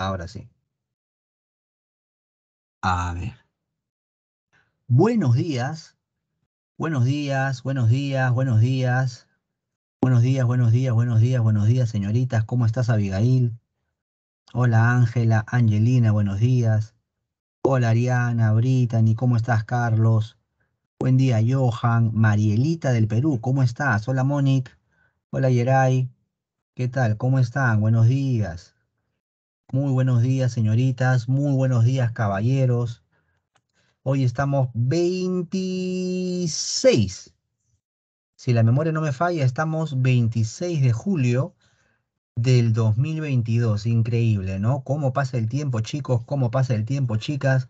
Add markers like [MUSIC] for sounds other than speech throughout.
Ahora sí. A ver. Buenos días. Buenos días, buenos días, buenos días. Buenos días, buenos días, buenos días, buenos días, señoritas. ¿Cómo estás, Abigail? Hola, Ángela, Angelina, buenos días. Hola, Ariana, Brittany, ¿cómo estás, Carlos? Buen día, Johan. Marielita del Perú, ¿cómo estás? Hola, Mónica. Hola, Yeray. ¿Qué tal? ¿Cómo están? Buenos días. Muy buenos días, señoritas. Muy buenos días, caballeros. Hoy estamos 26. Si la memoria no me falla, estamos 26 de julio del 2022. Increíble, ¿no? ¿Cómo pasa el tiempo, chicos? ¿Cómo pasa el tiempo, chicas?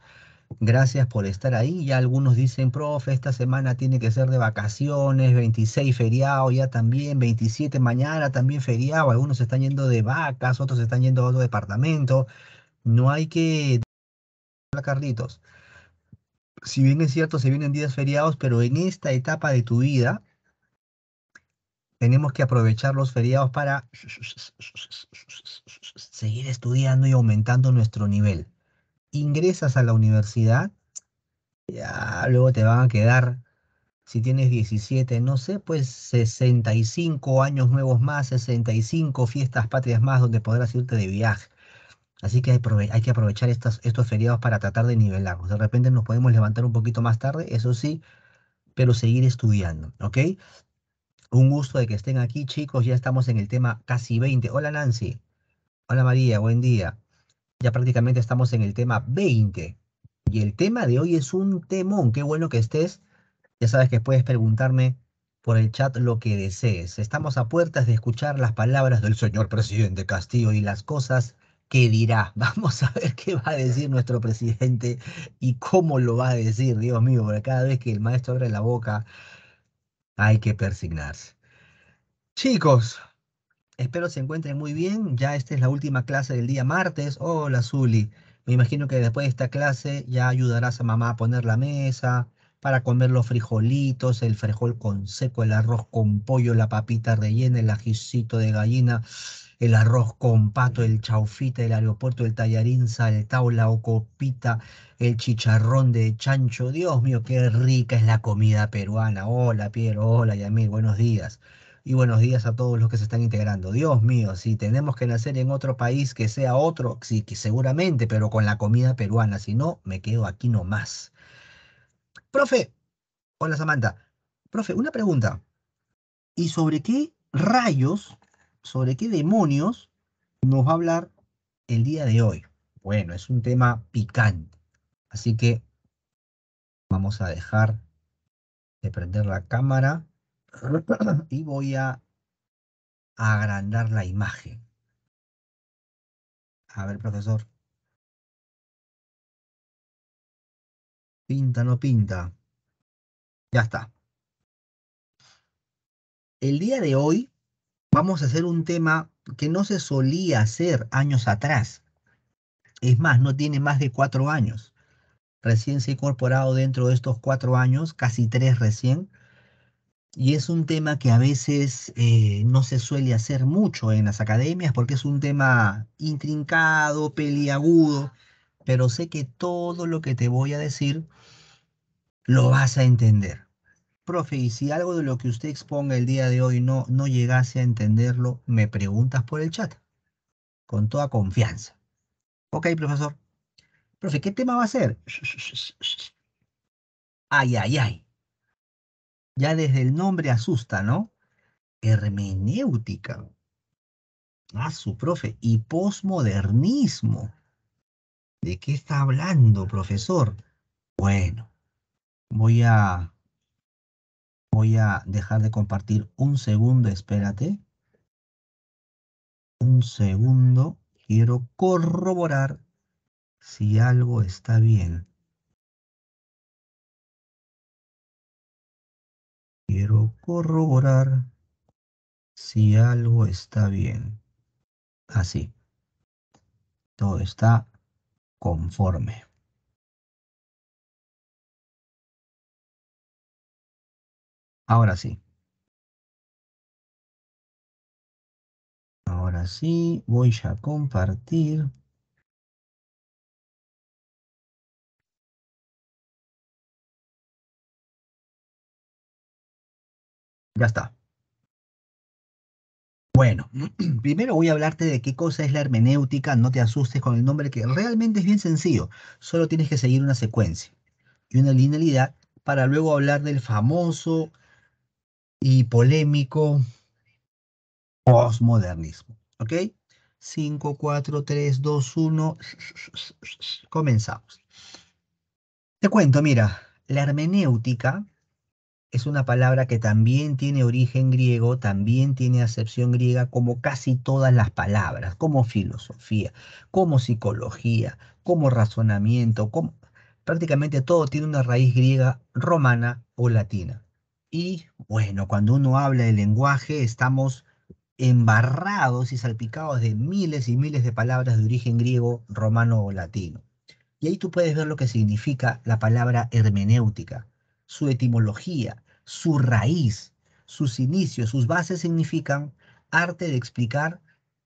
Gracias por estar ahí. Ya algunos dicen, profe, esta semana tiene que ser de vacaciones, 26 feriados ya también, 27 mañana también feriado. Algunos están yendo de vacas, otros están yendo a otro departamento. No hay que... Carlitos, si bien es cierto, se vienen días feriados, pero en esta etapa de tu vida, tenemos que aprovechar los feriados para seguir estudiando y aumentando nuestro nivel ingresas a la universidad, ya, ah, luego te van a quedar, si tienes 17, no sé, pues 65 años nuevos más, 65 fiestas patrias más donde podrás irte de viaje. Así que hay, que aprovechar estas, estos feriados para tratar de nivelarnos. De repente nos podemos levantar un poquito más tarde, eso sí, pero seguir estudiando, ¿ok? Un gusto de que estén aquí, chicos. Ya estamos en el tema casi 20. Hola, Nancy. Hola, María. Buen día. Ya prácticamente estamos en el tema 20. Y el tema de hoy es un temón. Qué bueno que estés. Ya sabes que puedes preguntarme por el chat lo que desees. Estamos a puertas de escuchar las palabras del señor presidente Castillo y las cosas que dirá. [LAUGHS] Vamos a ver qué va a decir nuestro presidente y cómo lo va a decir. Dios mío, porque cada vez que el maestro abre la boca hay que persignarse. Chicos, Espero se encuentren muy bien. Ya esta es la última clase del día martes. Hola, Zuli. Me imagino que después de esta clase ya ayudarás a mamá a poner la mesa para comer los frijolitos, el frijol con seco, el arroz con pollo, la papita rellena, el ajicito de gallina, el arroz con pato, el chaufita del aeropuerto, el tallarín saltao, la copita, el chicharrón de chancho. Dios mío, qué rica es la comida peruana. Hola, Piero. Hola, Yamil. Buenos días y buenos días a todos los que se están integrando. Dios mío, si tenemos que nacer en otro país que sea otro, sí, que seguramente, pero con la comida peruana, si no, me quedo aquí nomás. Profe, hola Samantha. Profe, una pregunta. ¿Y sobre qué rayos, sobre qué demonios nos va a hablar el día de hoy? Bueno, es un tema picante. Así que vamos a dejar de prender la cámara [CLEARS THROAT] y voy a agrandar la imagen. A ver, profesor. Pinta, no pinta. Ya está. El día de hoy vamos a hacer un tema que no se solía hacer años atrás. Es más, no tiene más de cuatro años. Recién se ha incorporado dentro de estos cuatro años, casi tres recién, y es un tema que a veces eh, no se suele hacer mucho en las academias porque es un tema intrincado, peliagudo, pero sé que todo lo que te voy a decir lo vas a entender. Profe, y si algo de lo que usted exponga el día de hoy no, no llegase a entenderlo, me preguntas por el chat, con toda confianza. Ok, profesor. Profe, ¿qué tema va a ser? Ay, ay, ay ya desde el nombre asusta, ¿no? Hermenéutica. Ah, su profe, y posmodernismo. ¿De qué está hablando, profesor? Bueno, voy a voy a dejar de compartir un segundo, espérate. Un segundo, quiero corroborar si algo está bien. Quiero corroborar si algo está bien. Así. Todo está conforme. Ahora sí. Ahora sí, voy a compartir. Ya está. Bueno, [CLEARS THROAT] primero voy a hablarte de qué cosa es la hermenéutica, no te asustes con el nombre que realmente es bien sencillo, solo tienes que seguir una secuencia y una linealidad para luego hablar del famoso y polémico postmodernismo, ¿ok? 5, 4, 3, 2, 1, comenzamos. Te cuento, mira, la hermenéutica es una palabra que también tiene origen griego, también tiene acepción griega, como casi todas las palabras, como filosofía, como psicología, como razonamiento, como prácticamente todo tiene una raíz griega, romana o latina. Y bueno, cuando uno habla de lenguaje, estamos embarrados y salpicados de miles y miles de palabras de origen griego, romano o latino. Y ahí tú puedes ver lo que significa la palabra hermenéutica, su etimología, su raíz, sus inicios, sus bases significan arte de explicar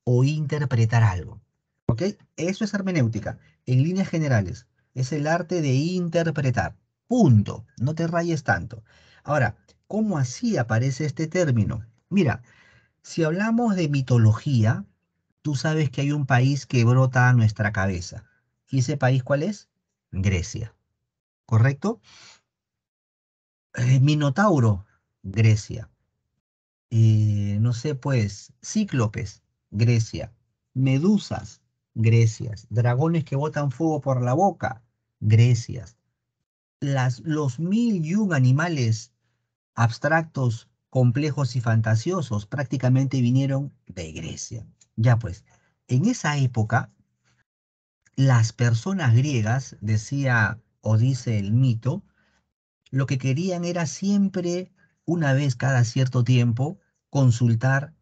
o interpretar algo. ¿Ok? Eso es hermenéutica, en líneas generales. Es el arte de interpretar. Punto. No te rayes tanto. Ahora, ¿cómo así aparece este término? Mira, si hablamos de mitología, tú sabes que hay un país que brota a nuestra cabeza. ¿Y ese país cuál es? Grecia. ¿Correcto? Eh, Minotauro, Grecia. Eh, no sé, pues, cíclopes, Grecia. Medusas, Grecias. Dragones que botan fuego por la boca, Grecias. Las, los mil y un animales abstractos, complejos y fantasiosos prácticamente vinieron de Grecia. Ya pues, en esa época, las personas griegas, decía o dice el mito, lo que querían era siempre, una vez cada cierto tiempo, consultar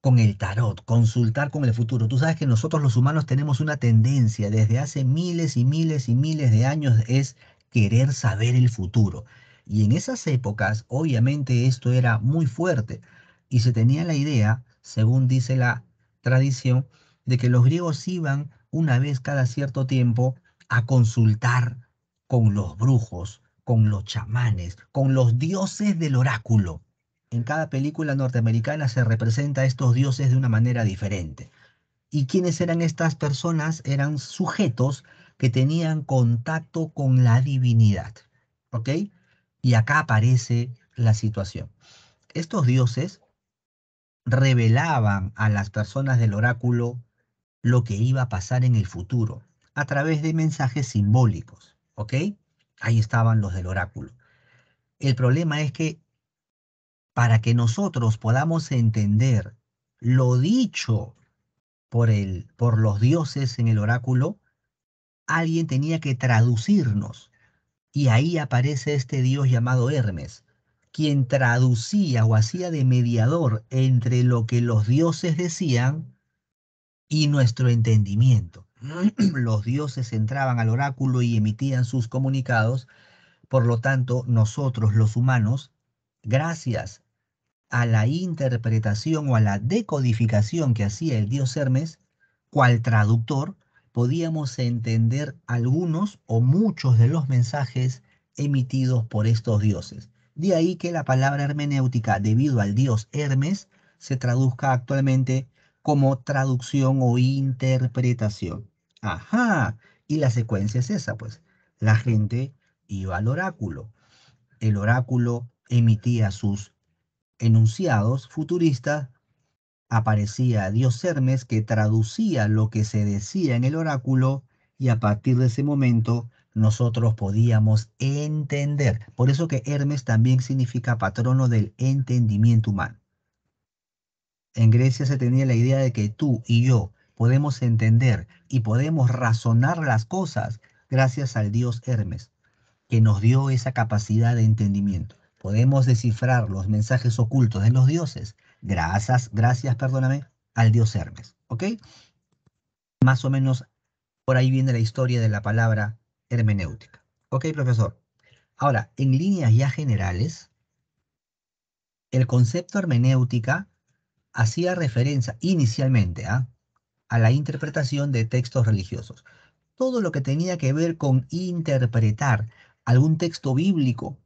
con el tarot, consultar con el futuro. Tú sabes que nosotros los humanos tenemos una tendencia desde hace miles y miles y miles de años es querer saber el futuro. Y en esas épocas, obviamente, esto era muy fuerte y se tenía la idea, según dice la tradición, de que los griegos iban una vez cada cierto tiempo a consultar con los brujos, con los chamanes, con los dioses del oráculo. En cada película norteamericana se representa a estos dioses de una manera diferente. ¿Y quiénes eran estas personas? Eran sujetos que tenían contacto con la divinidad. ¿Ok? Y acá aparece la situación. Estos dioses revelaban a las personas del oráculo lo que iba a pasar en el futuro a través de mensajes simbólicos. ¿Ok? Ahí estaban los del oráculo. El problema es que para que nosotros podamos entender lo dicho por, el, por los dioses en el oráculo, alguien tenía que traducirnos. Y ahí aparece este dios llamado Hermes, quien traducía o hacía de mediador entre lo que los dioses decían y nuestro entendimiento. [CLEARS THROAT] los dioses entraban al oráculo y emitían sus comunicados. Por lo tanto, nosotros los humanos, gracias a la interpretación o a la decodificación que hacía el dios Hermes, cual traductor, podíamos entender algunos o muchos de los mensajes emitidos por estos dioses. De ahí que la palabra hermenéutica, debido al dios Hermes, se traduzca actualmente como traducción o interpretación. Ajá, y la secuencia es esa, pues. La gente iba al oráculo. El oráculo emitía sus enunciados futuristas. Aparecía Dios Hermes que traducía lo que se decía en el oráculo y a partir de ese momento nosotros podíamos entender. Por eso que Hermes también significa patrono del entendimiento humano. En Grecia se tenía la idea de que tú y yo podemos entender y podemos razonar las cosas gracias al dios Hermes, que nos dio esa capacidad de entendimiento. Podemos descifrar los mensajes ocultos de los dioses gracias, gracias, perdóname, al dios Hermes, ¿ok? Más o menos por ahí viene la historia de la palabra hermenéutica. ¿Ok, profesor? Ahora, en líneas ya generales, el concepto hermenéutica hacía referencia inicialmente ¿ah? a la interpretación de textos religiosos. Todo lo que tenía que ver con interpretar algún texto bíblico,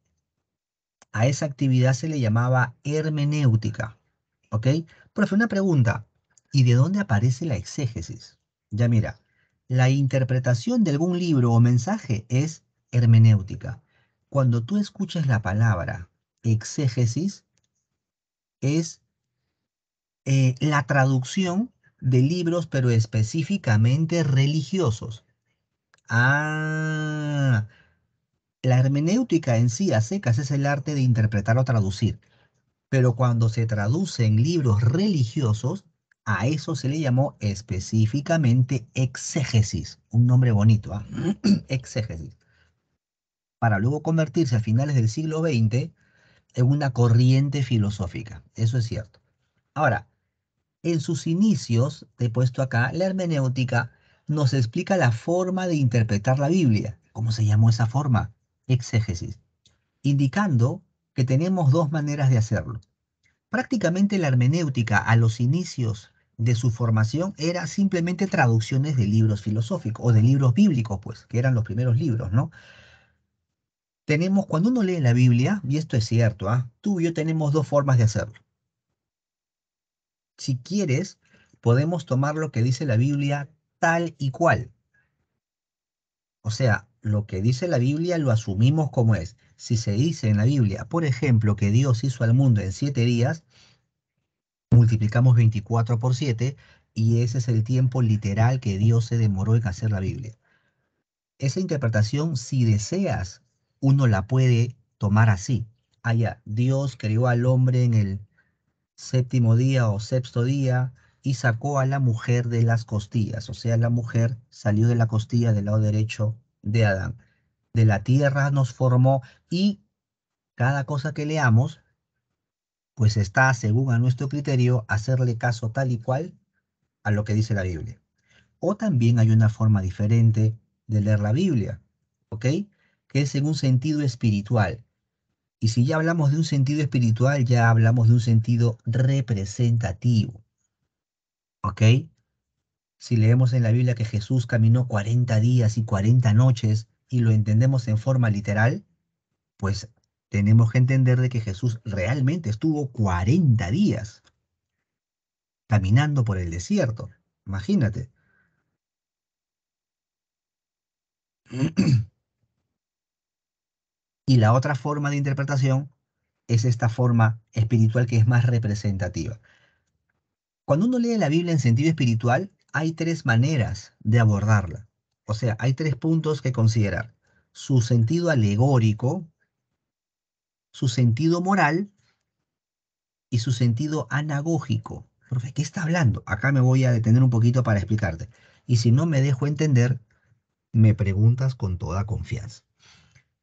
a esa actividad se le llamaba hermenéutica. ¿Ok? Profe, una pregunta. ¿Y de dónde aparece la exégesis? Ya mira, la interpretación de algún libro o mensaje es hermenéutica. Cuando tú escuchas la palabra exégesis, es eh, la traducción de libros, pero específicamente religiosos. Ah, la hermenéutica en sí, a secas, es el arte de interpretar o traducir. Pero cuando se traduce en libros religiosos, a eso se le llamó específicamente exégesis, un nombre bonito, ¿ah? [CLEARS THROAT] exégesis, para luego convertirse a finales del siglo XX en una corriente filosófica, eso es cierto. Ahora, en sus inicios, te he puesto acá, la hermenéutica nos explica la forma de interpretar la Biblia. ¿Cómo se llamó esa forma? Exégesis. Indicando que tenemos dos maneras de hacerlo. Prácticamente la hermenéutica a los inicios de su formación era simplemente traducciones de libros filosóficos o de libros bíblicos, pues, que eran los primeros libros, ¿no? Tenemos, cuando uno lee la Biblia, y esto es cierto, ¿ah? tú y yo tenemos dos formas de hacerlo si quieres, podemos tomar lo que dice la Biblia tal y cual. O sea, lo que dice la Biblia lo asumimos como es. Si se dice en la Biblia, por ejemplo, que Dios hizo al mundo en siete días, multiplicamos 24 por 7 y ese es el tiempo literal que Dios se demoró en hacer la Biblia. Esa interpretación, si deseas, uno la puede tomar así. Allá, Dios creó al hombre en el séptimo día o sexto día, y sacó a la mujer de las costillas, o sea, la mujer salió de la costilla del lado derecho de Adán. De la tierra nos formó y cada cosa que leamos, pues está, según a nuestro criterio, hacerle caso tal y cual a lo que dice la Biblia. O también hay una forma diferente de leer la Biblia, ¿ok? Que es en un sentido espiritual. Y si ya hablamos de un sentido espiritual, ya hablamos de un sentido representativo. ¿Ok? Si leemos en la Biblia que Jesús caminó 40 días y 40 noches y lo entendemos en forma literal, pues tenemos que entender de que Jesús realmente estuvo 40 días caminando por el desierto. Imagínate. [CLEARS THROAT] Y la otra forma de interpretación es esta forma espiritual que es más representativa. Cuando uno lee la Biblia en sentido espiritual, hay tres maneras de abordarla. O sea, hay tres puntos que considerar. Su sentido alegórico, su sentido moral y su sentido anagógico. ¿qué está hablando? Acá me voy a detener un poquito para explicarte. Y si no me dejo entender, me preguntas con toda confianza.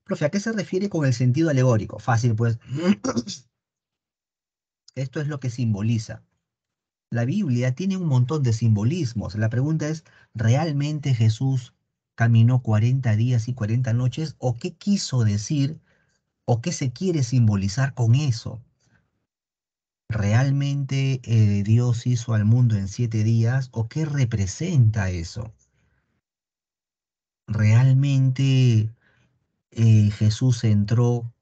Profe, ¿a qué se refiere con el sentido alegórico? Fácil, pues. [CLEARS THROAT] Esto es lo que simboliza. La Biblia tiene un montón de simbolismos. La pregunta es, ¿realmente Jesús caminó 40 días y 40 noches? ¿O qué quiso decir? ¿O qué se quiere simbolizar con eso? ¿Realmente eh, Dios hizo al mundo en siete días? ¿O qué representa eso? ¿Realmente eh, Jesús entró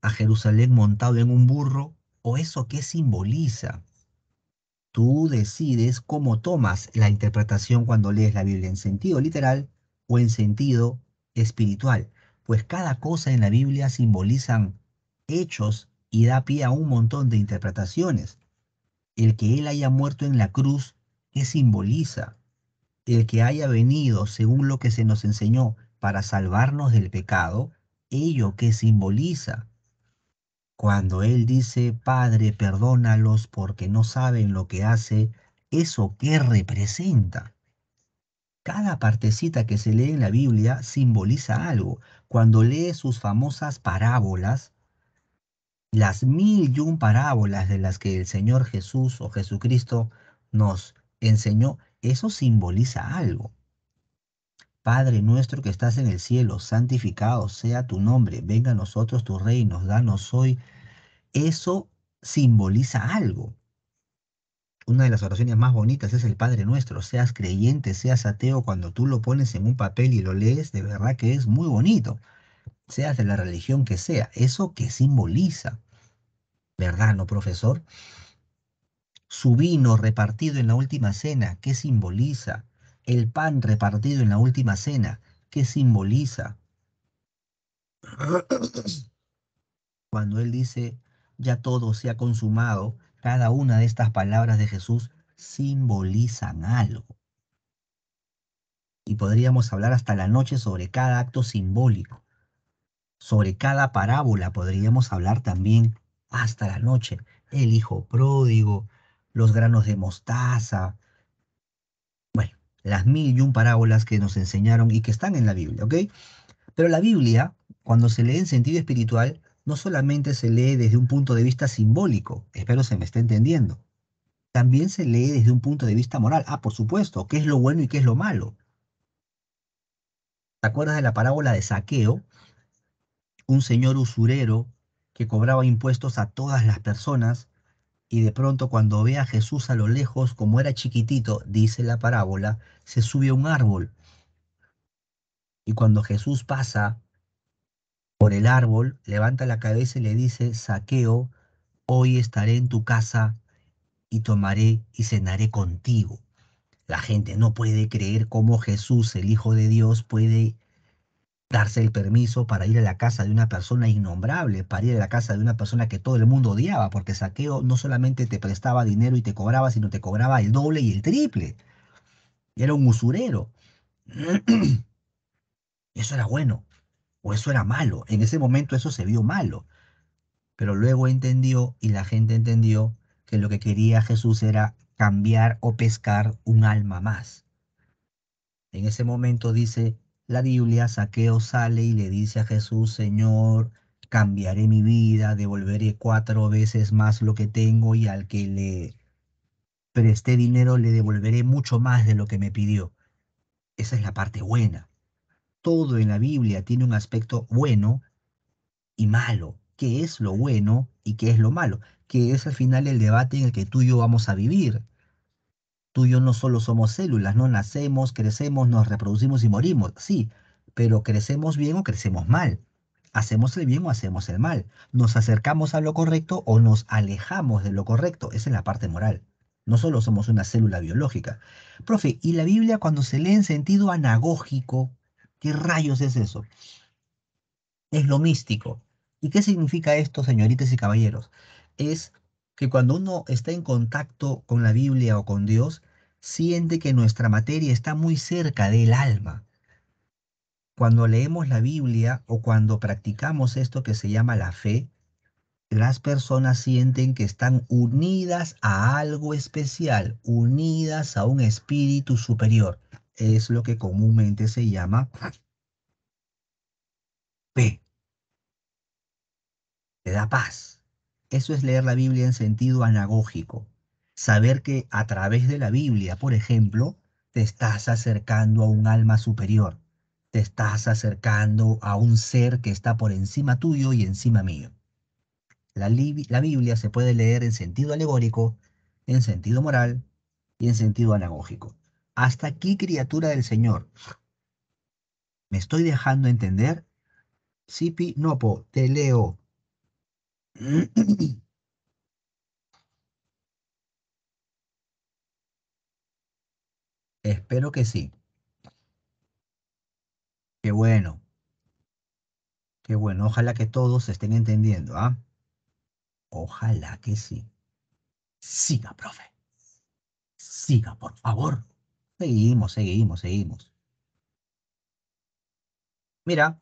a Jerusalén montado en un burro o eso qué simboliza. Tú decides cómo tomas la interpretación cuando lees la Biblia en sentido literal o en sentido espiritual, pues cada cosa en la Biblia simbolizan hechos y da pie a un montón de interpretaciones. El que él haya muerto en la cruz, ¿qué simboliza? El que haya venido, según lo que se nos enseñó, para salvarnos del pecado, ello que simboliza. Cuando Él dice, Padre, perdónalos porque no saben lo que hace, eso que representa. Cada partecita que se lee en la Biblia simboliza algo. Cuando lee sus famosas parábolas, las mil y un parábolas de las que el Señor Jesús o Jesucristo nos enseñó, eso simboliza algo. Padre nuestro que estás en el cielo, santificado sea tu nombre, venga a nosotros tu reino, danos hoy. Eso simboliza algo. Una de las oraciones más bonitas es el Padre nuestro, seas creyente, seas ateo, cuando tú lo pones en un papel y lo lees, de verdad que es muy bonito, seas de la religión que sea, eso que simboliza. ¿Verdad, no, profesor? Su vino repartido en la última cena, ¿qué simboliza? el pan repartido en la última cena, ¿qué simboliza? Cuando él dice, ya todo se ha consumado, cada una de estas palabras de Jesús simbolizan algo. Y podríamos hablar hasta la noche sobre cada acto simbólico. Sobre cada parábola podríamos hablar también hasta la noche. El hijo pródigo, los granos de mostaza, las mil y un parábolas que nos enseñaron y que están en la Biblia, ¿ok? Pero la Biblia, cuando se lee en sentido espiritual, no solamente se lee desde un punto de vista simbólico, espero se me esté entendiendo, también se lee desde un punto de vista moral. Ah, por supuesto, qué es lo bueno y qué es lo malo. ¿Te acuerdas de la parábola de saqueo? Un señor usurero que cobraba impuestos a todas las personas y de pronto cuando ve a Jesús a lo lejos, como era chiquitito, dice la parábola, se sube a un árbol. Y cuando Jesús pasa por el árbol, levanta la cabeza y le dice, saqueo, hoy estaré en tu casa y tomaré y cenaré contigo. La gente no puede creer cómo Jesús, el Hijo de Dios, puede darse el permiso para ir a la casa de una persona innombrable, para ir a la casa de una persona que todo el mundo odiaba, porque saqueo no solamente te prestaba dinero y te cobraba, sino te cobraba el doble y el triple. Era un usurero. [CLEARS THROAT] Eso era bueno o eso era malo. En ese momento eso se vio malo. Pero luego entendió y la gente entendió que lo que quería Jesús era cambiar o pescar un alma más. En ese momento dice la Biblia, Saqueo sale y le dice a Jesús, Señor, cambiaré mi vida, devolveré cuatro veces más lo que tengo y al que le pero este dinero le devolveré mucho más de lo que me pidió. Esa es la parte buena. Todo en la Biblia tiene un aspecto bueno y malo. ¿Qué es lo bueno y qué es lo malo? Que es al final el debate en el que tú y yo vamos a vivir. Tú y yo no solo somos células, no nacemos, crecemos, nos reproducimos y morimos. Sí, pero crecemos bien o crecemos mal. Hacemos el bien o hacemos el mal. Nos acercamos a lo correcto o nos alejamos de lo correcto. Esa es la parte moral. No solo somos una célula biológica. Profe, ¿y la Biblia cuando se lee en sentido anagógico? ¿Qué rayos es eso? Es lo místico. ¿Y qué significa esto, señoritas y caballeros? Es que cuando uno está en contacto con la Biblia o con Dios, siente que nuestra materia está muy cerca del alma. Cuando leemos la Biblia o cuando practicamos esto que se llama la fe, las personas sienten que están unidas a algo especial, unidas a un espíritu superior. Es lo que comúnmente se llama P. Te da paz. Eso es leer la Biblia en sentido anagógico. Saber que a través de la Biblia, por ejemplo, te estás acercando a un alma superior. Te estás acercando a un ser que está por encima tuyo y encima mío. La, Biblia se puede leer en sentido alegórico, en sentido moral y en sentido anagógico. Hasta aquí, criatura del Señor. ¿Me estoy dejando entender? Sipi Nopo, te leo. [CLEARS THROAT] Espero que sí. Qué bueno. Qué bueno. Ojalá que todos estén entendiendo, ¿ah? Ojalá que sí. Siga, profe. Siga, por favor. Seguimos, seguimos, seguimos. Mira,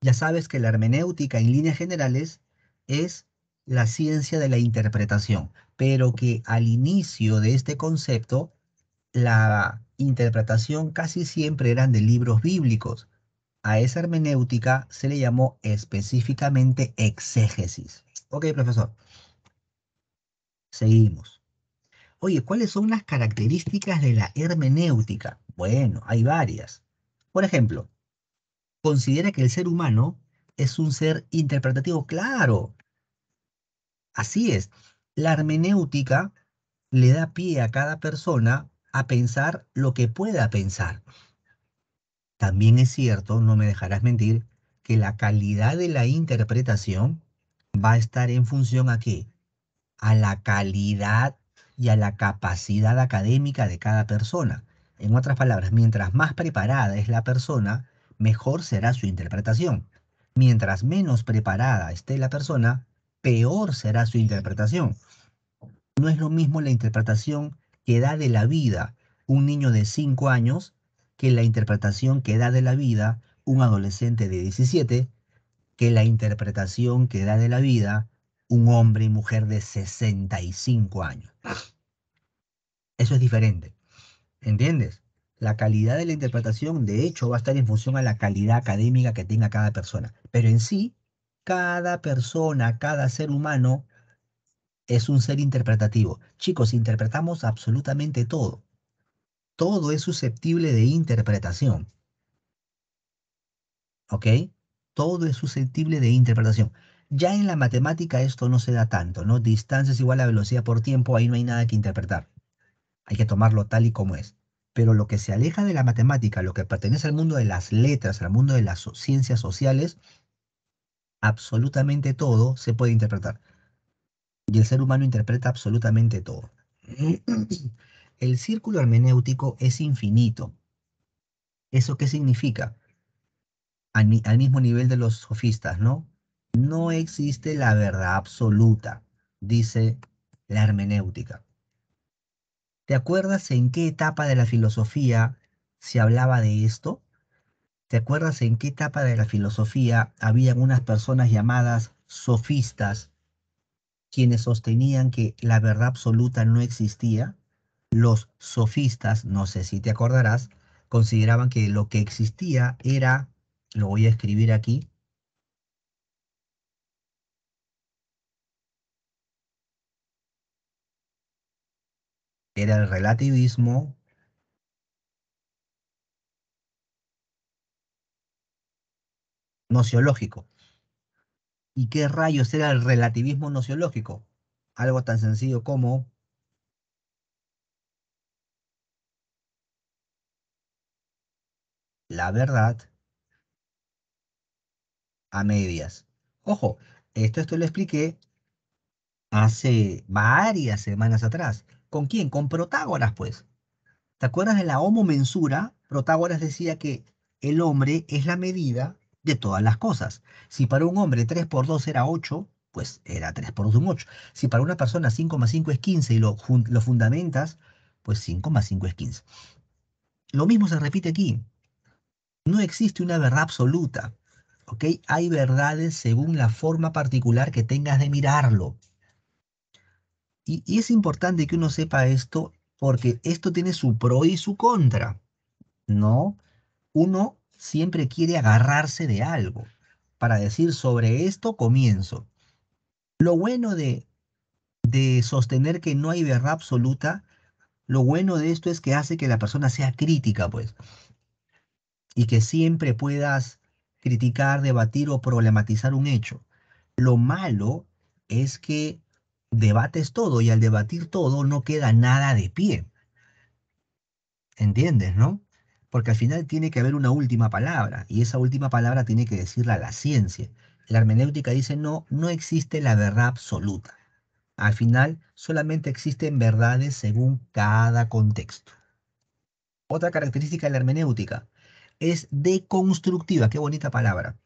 ya sabes que la hermenéutica en líneas generales es la ciencia de la interpretación, pero que al inicio de este concepto, la interpretación casi siempre eran de libros bíblicos. A esa hermenéutica se le llamó específicamente exégesis. Ok, profesor. Seguimos. Oye, ¿cuáles son las características de la hermenéutica? Bueno, hay varias. Por ejemplo, considera que el ser humano es un ser interpretativo. Claro, así es. La hermenéutica le da pie a cada persona a pensar lo que pueda pensar. También es cierto, no me dejarás mentir, que la calidad de la interpretación va a estar en función a qué? A la calidad y a la capacidad académica de cada persona. En otras palabras, mientras más preparada es la persona, mejor será su interpretación. Mientras menos preparada esté la persona, peor será su interpretación. No es lo mismo la interpretación que da de la vida un niño de 5 años que la interpretación que da de la vida un adolescente de 17 que la interpretación que da de la vida un hombre y mujer de 65 años. Eso es diferente. ¿Entiendes? La calidad de la interpretación, de hecho, va a estar en función a la calidad académica que tenga cada persona. Pero en sí, cada persona, cada ser humano es un ser interpretativo. Chicos, interpretamos absolutamente todo. Todo es susceptible de interpretación. ¿Ok? Todo es susceptible de interpretación. Ya en la matemática esto no se da tanto, ¿no? Distancia es igual a velocidad por tiempo, ahí no hay nada que interpretar. Hay que tomarlo tal y como es. Pero lo que se aleja de la matemática, lo que pertenece al mundo de las letras, al mundo de las ciencias sociales, absolutamente todo se puede interpretar. Y el ser humano interpreta absolutamente todo. [CLEARS THROAT] El círculo hermenéutico es infinito. ¿Eso qué significa? al, mismo nivel de los sofistas, ¿no? No existe la verdad absoluta, dice la hermenéutica. ¿Te acuerdas en qué etapa de la filosofía se hablaba de esto? ¿Te acuerdas en qué etapa de la filosofía habían unas personas llamadas sofistas quienes sostenían que la verdad absoluta no existía? Los sofistas, no sé si te acordarás, consideraban que lo que existía era lo voy a escribir aquí. Era el relativismo nociológico. ¿Y qué rayos era el relativismo nociológico? Algo tan sencillo como la verdad a medias. Ojo, esto, esto lo expliqué hace varias semanas atrás. ¿Con quién? Con Protágoras, pues. ¿Te acuerdas de la homomensura? Protágoras decía que el hombre es la medida de todas las cosas. Si para un hombre 3 por 2 era 8, pues era 3 por 2 un 8. Si para una persona 5 más 5 es 15 y lo, lo fundamentas, pues 5 más 5 es 15. Lo mismo se repite aquí. No existe una verdad absoluta. Hay verdades según la forma particular que tengas de mirarlo. Y, es importante que uno sepa esto porque esto tiene su pro y su contra, ¿no? Uno siempre quiere agarrarse de algo para decir sobre esto comienzo. Lo bueno de, de sostener que no hay verdad absoluta, lo bueno de esto es que hace que la persona sea crítica, pues, y que siempre puedas criticar, debatir o problematizar un hecho. Lo malo es que debates todo y al debatir todo no queda nada de pie. ¿Entiendes, no? Porque al final tiene que haber una última palabra y esa última palabra tiene que decirla la ciencia. La hermenéutica dice, no, no existe la verdad absoluta. Al final solamente existen verdades según cada contexto. Otra característica de la hermenéutica, es deconstructiva. Qué bonita palabra.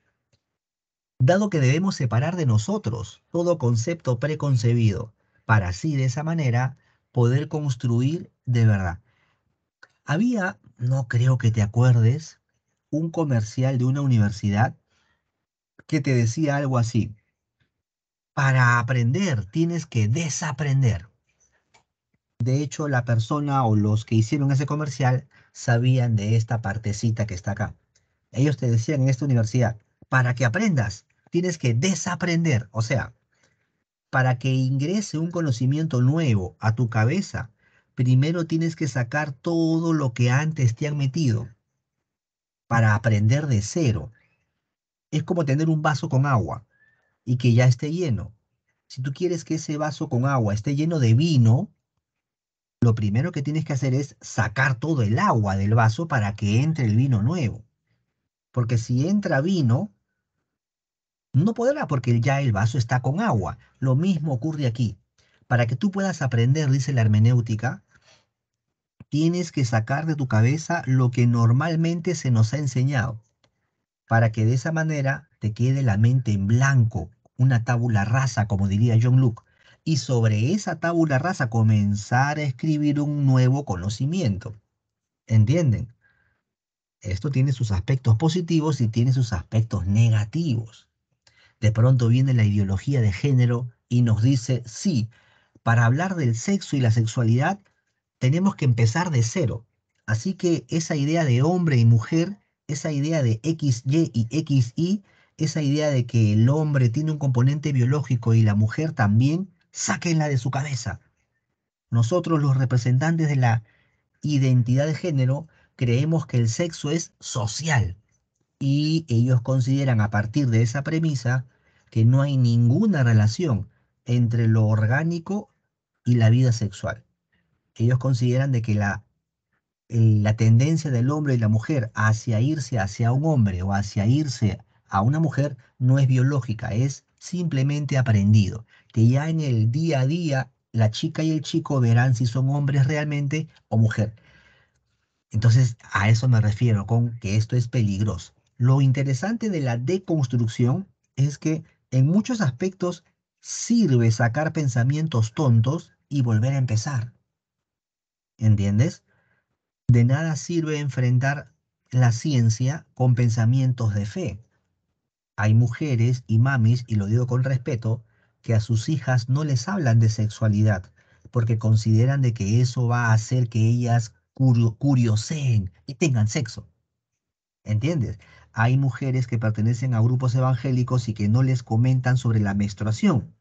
Dado que debemos separar de nosotros todo concepto preconcebido para así de esa manera poder construir de verdad. Había, no creo que te acuerdes, un comercial de una universidad que te decía algo así. Para aprender tienes que desaprender. De hecho, la persona o los que hicieron ese comercial sabían de esta partecita que está acá. Ellos te decían en esta universidad, para que aprendas, tienes que desaprender. O sea, para que ingrese un conocimiento nuevo a tu cabeza, primero tienes que sacar todo lo que antes te han metido para aprender de cero. Es como tener un vaso con agua y que ya esté lleno. Si tú quieres que ese vaso con agua esté lleno de vino, lo primero que tienes que hacer es sacar todo el agua del vaso para que entre el vino nuevo. Porque si entra vino, no podrá porque ya el vaso está con agua. Lo mismo ocurre aquí. Para que tú puedas aprender, dice la hermenéutica, tienes que sacar de tu cabeza lo que normalmente se nos ha enseñado, para que de esa manera te quede la mente en blanco, una tabula rasa, como diría John Luke, y sobre esa tabula rasa comenzar a escribir un nuevo conocimiento. ¿Entienden? Esto tiene sus aspectos positivos y tiene sus aspectos negativos. De pronto viene la ideología de género y nos dice, sí, para hablar del sexo y la sexualidad tenemos que empezar de cero. Así que esa idea de hombre y mujer, esa idea de XY y XY, esa idea de que el hombre tiene un componente biológico y la mujer también, sáquenla de su cabeza. Nosotros los representantes de la identidad de género creemos que el sexo es social y ellos consideran a partir de esa premisa que no hay ninguna relación entre lo orgánico y la vida sexual. Ellos consideran de que la tendencia del hombre y la mujer hacia irse hacia un hombre o hacia irse a una mujer no es biológica, es simplemente aprendido que ya en el día a día la chica y el chico verán si son hombres realmente o mujer. Entonces, a eso me refiero con que esto es peligroso. Lo interesante de la deconstrucción es que en muchos aspectos sirve sacar pensamientos tontos y volver a empezar. ¿Entiendes? De nada sirve enfrentar la ciencia con pensamientos de fe. Hay mujeres y mamis, y lo digo con respeto, que a sus hijas no les hablan de sexualidad porque consideran de que eso va a hacer que ellas curioseen y tengan sexo. ¿Entiendes? Hay mujeres que pertenecen a grupos evangélicos y que no les comentan sobre la menstruación.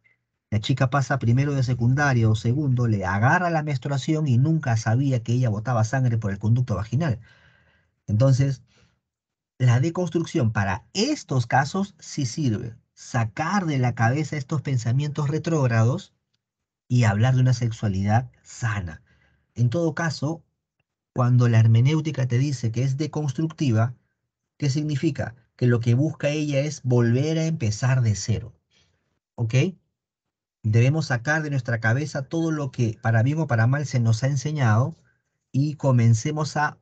La chica pasa primero de secundaria o segundo, le agarra la menstruación y nunca sabía que ella botaba sangre por el conducto vaginal. Entonces, la deconstrucción para estos casos sí sirve, sacar de la cabeza estos pensamientos retrógrados y hablar de una sexualidad sana. En todo caso, cuando la hermenéutica te dice que es deconstructiva, ¿qué significa? Que lo que busca ella es volver a empezar de cero. ¿Ok? Debemos sacar de nuestra cabeza todo lo que para bien o para mal se nos ha enseñado y comencemos a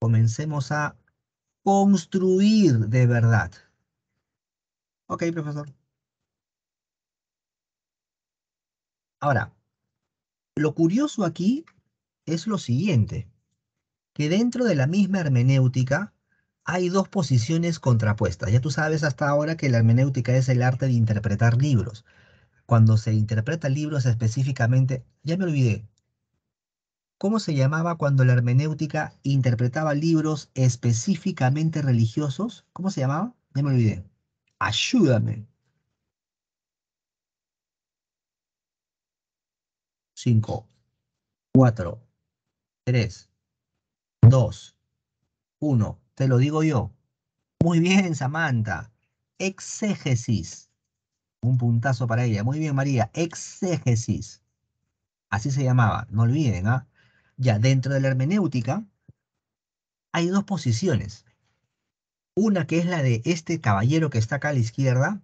comencemos a construir de verdad. Ok, profesor. Ahora, lo curioso aquí es lo siguiente, que dentro de la misma hermenéutica hay dos posiciones contrapuestas. Ya tú sabes hasta ahora que la hermenéutica es el arte de interpretar libros. Cuando se interpreta libros específicamente, ya me olvidé, ¿cómo se llamaba cuando la hermenéutica interpretaba libros específicamente religiosos? ¿Cómo se llamaba? Ya me olvidé ayúdame. Cinco, cuatro, tres, dos, uno. Te lo digo yo. Muy bien, Samantha. Exégesis. Un puntazo para ella. Muy bien, María. Exégesis. Así se llamaba. No olviden, ¿ah? Ya, dentro de la hermenéutica hay dos posiciones una que es la de este caballero que está acá a la izquierda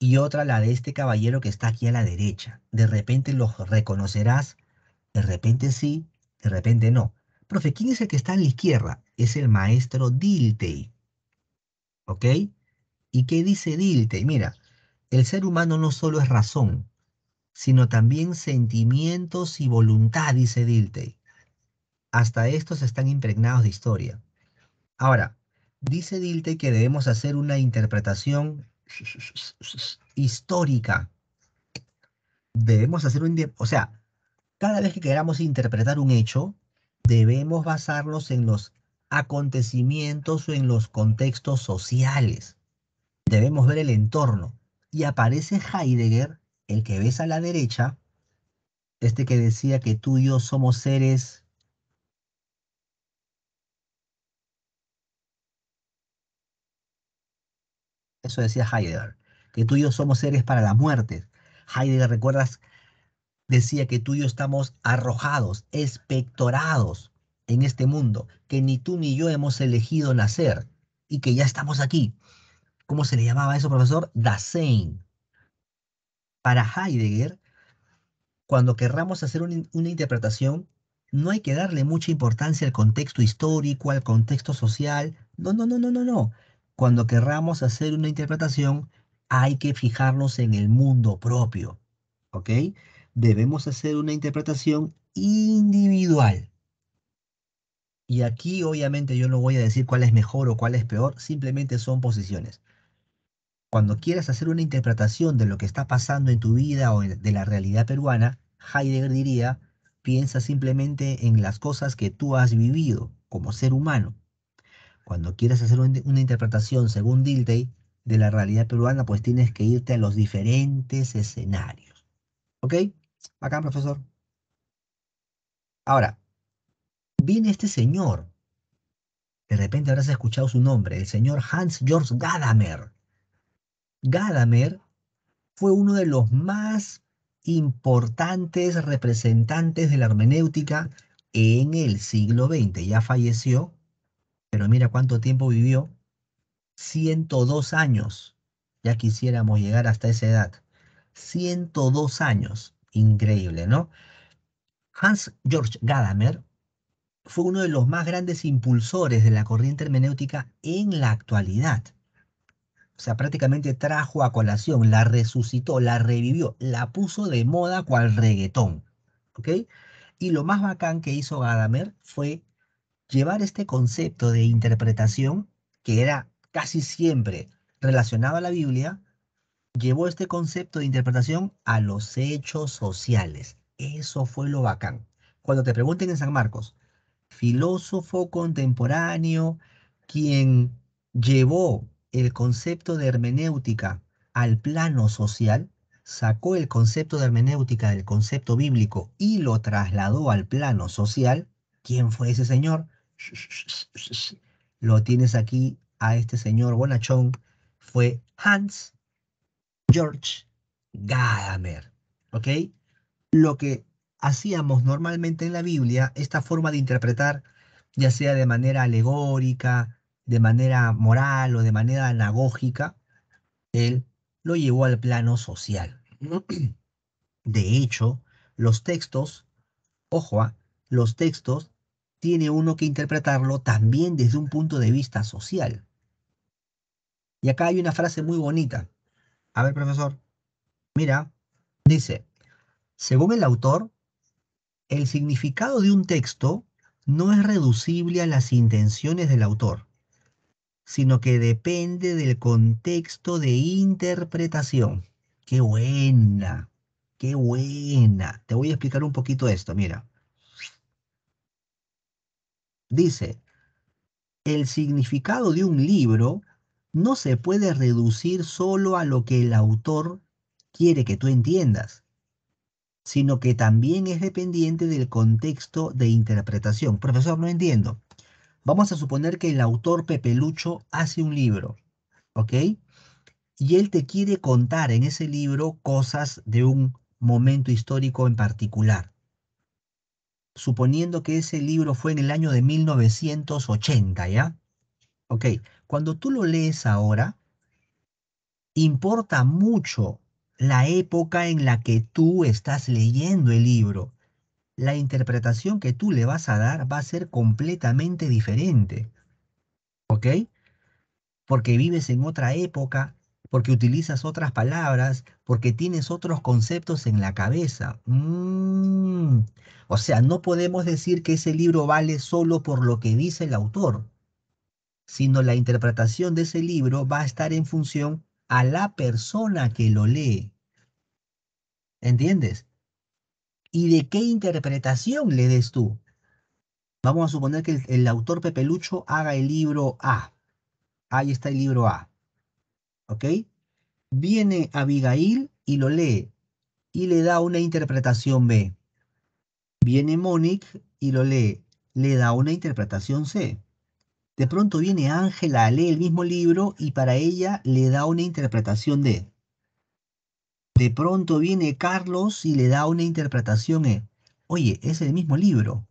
y otra la de este caballero que está aquí a la derecha. De repente los reconocerás, de repente sí, de repente no. Profe, ¿quién es el que está a la izquierda? Es el maestro Diltey. ¿Ok? ¿Y qué dice Diltey? Mira, el ser humano no solo es razón, sino también sentimientos y voluntad, dice Diltey. Hasta estos están impregnados de historia. Ahora, Dice Dilte que debemos hacer una interpretación histórica. Debemos hacer un... O sea, cada vez que queramos interpretar un hecho, debemos basarnos en los acontecimientos o en los contextos sociales. Debemos ver el entorno. Y aparece Heidegger, el que ves a la derecha, este que decía que tú y yo somos seres Eso decía Heidegger, que tú y yo somos seres para la muerte. Heidegger, recuerdas, decía que tú y yo estamos arrojados, espectorados en este mundo, que ni tú ni yo hemos elegido nacer y que ya estamos aquí. ¿Cómo se le llamaba eso, profesor? Dasein. Para Heidegger, cuando querramos hacer una, una interpretación, no hay que darle mucha importancia al contexto histórico, al contexto social. No, no, no, no, no, no cuando querramos hacer una interpretación, hay que fijarnos en el mundo propio, ¿ok? Debemos hacer una interpretación individual. Y aquí obviamente yo no voy a decir cuál es mejor o cuál es peor, simplemente son posiciones. Cuando quieras hacer una interpretación de lo que está pasando en tu vida o de la realidad peruana, Heidegger diría, piensa simplemente en las cosas que tú has vivido como ser humano cuando quieres hacer una interpretación según Dilday de la realidad peruana, pues tienes que irte a los diferentes escenarios. ¿Ok? Acá, profesor. Ahora, viene este señor. De repente habrás escuchado su nombre, el señor Hans georg Gadamer. Gadamer fue uno de los más importantes representantes de la hermenéutica en el siglo XX. Ya falleció, pero mira cuánto tiempo vivió. 102 años. Ya quisiéramos llegar hasta esa edad. 102 años. Increíble, ¿no? Hans Georg Gadamer fue uno de los más grandes impulsores de la corriente hermenéutica en la actualidad. O sea, prácticamente trajo a colación, la resucitó, la revivió, la puso de moda cual reggaetón. ¿Ok? Y lo más bacán que hizo Gadamer fue llevar este concepto de interpretación, que era casi siempre relacionado a la Biblia, llevó este concepto de interpretación a los hechos sociales. Eso fue lo bacán. Cuando te pregunten en San Marcos, filósofo contemporáneo, quien llevó el concepto de hermenéutica al plano social, sacó el concepto de hermenéutica del concepto bíblico y lo trasladó al plano social, ¿quién fue ese señor? lo tienes aquí a este señor bonachón, fue Hans George Gadamer. ¿Ok? Lo que hacíamos normalmente en la Biblia, esta forma de interpretar, ya sea de manera alegórica, de manera moral o de manera anagógica, él lo llevó al plano social. [CLEARS THROAT] De hecho, los textos, ojo, ¿ah? los textos tiene uno que interpretarlo también desde un punto de vista social. Y acá hay una frase muy bonita. A ver, profesor. Mira, dice, según el autor, el significado de un texto no es reducible a las intenciones del autor, sino que depende del contexto de interpretación. ¡Qué buena! ¡Qué buena! Te voy a explicar un poquito esto, mira. Dice, el significado de un libro no se puede reducir solo a lo que el autor quiere que tú entiendas, sino que también es dependiente del contexto de interpretación. Profesor, no entiendo. Vamos a suponer que el autor Pepe Lucho hace un libro, ¿ok? Y él te quiere contar en ese libro cosas de un momento histórico en particular suponiendo que ese libro fue en el año de 1980, ¿ya? Ok, cuando tú lo lees ahora, importa mucho la época en la que tú estás leyendo el libro. La interpretación que tú le vas a dar va a ser completamente diferente. ¿Ok? Porque vives en otra época, porque utilizas otras palabras, porque tienes otros conceptos en la cabeza. Mm. O sea, no podemos decir que ese libro vale solo por lo que dice el autor, sino la interpretación de ese libro va a estar en función a la persona que lo lee. ¿Entiendes? ¿Y de qué interpretación le des tú? Vamos a suponer que el, el autor Pepe Lucho haga el libro A. Ahí está el libro A ¿ok? Viene Abigail y lo lee y le da una interpretación B. Viene Mónica y lo lee, le da una interpretación C. De pronto viene Ángela, lee el mismo libro y para ella le da una interpretación D. De pronto viene Carlos y le da una interpretación E. Oye, es el mismo libro.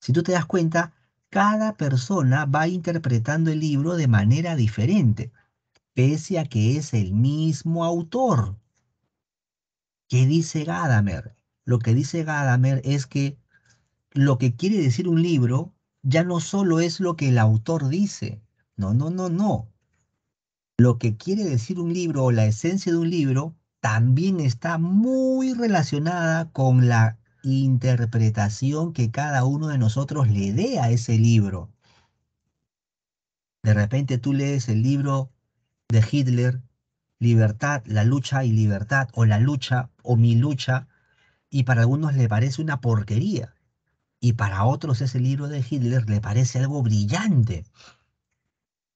Si tú te das cuenta, cada persona va interpretando el libro de manera diferente pese a que es el mismo autor. ¿Qué dice Gadamer? Lo que dice Gadamer es que lo que quiere decir un libro ya no solo es lo que el autor dice. No, no, no, no. Lo que quiere decir un libro o la esencia de un libro también está muy relacionada con la interpretación que cada uno de nosotros le dé a ese libro. De repente tú lees el libro de Hitler, libertad, la lucha y libertad, o la lucha o mi lucha, y para algunos le parece una porquería, y para otros ese libro de Hitler le parece algo brillante.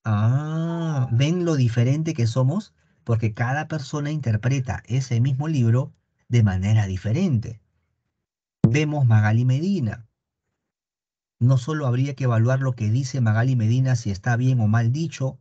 Ah, ven lo diferente que somos, porque cada persona interpreta ese mismo libro de manera diferente. Vemos Magali Medina. No solo habría que evaluar lo que dice Magali Medina si está bien o mal dicho,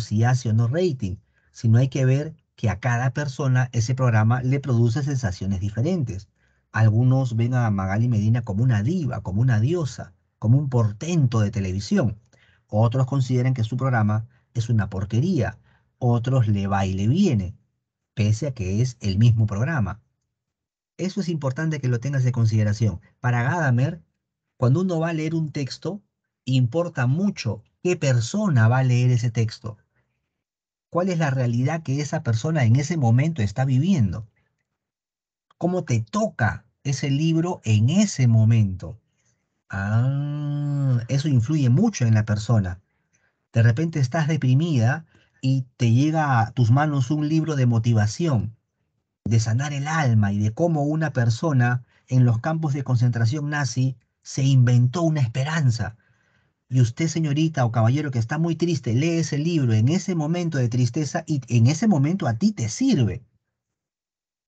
si hace o no rating, sino hay que ver que a cada persona ese programa le produce sensaciones diferentes. Algunos ven a Magali Medina como una diva, como una diosa, como un portento de televisión. Otros consideran que su programa es una porquería. Otros le va y le viene, pese a que es el mismo programa. Eso es importante que lo tengas en consideración. Para Gadamer, cuando uno va a leer un texto, importa mucho qué persona va a leer ese texto cuál es la realidad que esa persona en ese momento está viviendo. ¿Cómo te toca ese libro en ese momento? Ah, eso influye mucho en la persona. De repente estás deprimida y te llega a tus manos un libro de motivación, de sanar el alma y de cómo una persona en los campos de concentración nazi se inventó una esperanza y usted, señorita o caballero que está muy triste, lee ese libro en ese momento de tristeza y en ese momento a ti te sirve.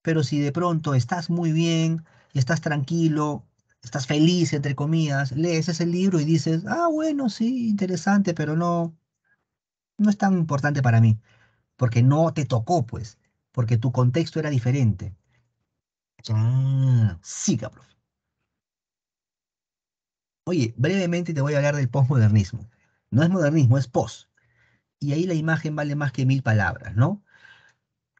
Pero si de pronto estás muy bien, estás tranquilo, estás feliz, entre comillas, lees ese libro y dices, ah, bueno, sí, interesante, pero no, no es tan importante para mí, porque no te tocó, pues, porque tu contexto era diferente. Ah, siga, profe. Oye, brevemente te voy a hablar del posmodernismo. No es modernismo, es pos. Y ahí la imagen vale más que mil palabras, ¿no?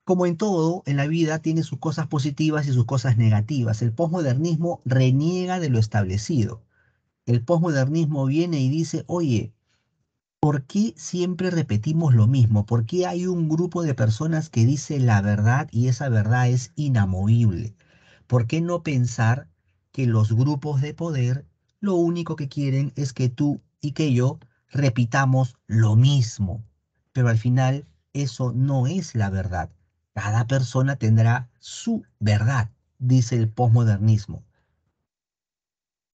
Como en todo, en la vida tiene sus cosas positivas y sus cosas negativas. El posmodernismo reniega de lo establecido. El posmodernismo viene y dice, oye, ¿por qué siempre repetimos lo mismo? ¿Por qué hay un grupo de personas que dice la verdad y esa verdad es inamovible? ¿Por qué no pensar que los grupos de poder lo único que quieren es que tú y que yo repitamos lo mismo. Pero al final eso no es la verdad. Cada persona tendrá su verdad, dice el posmodernismo.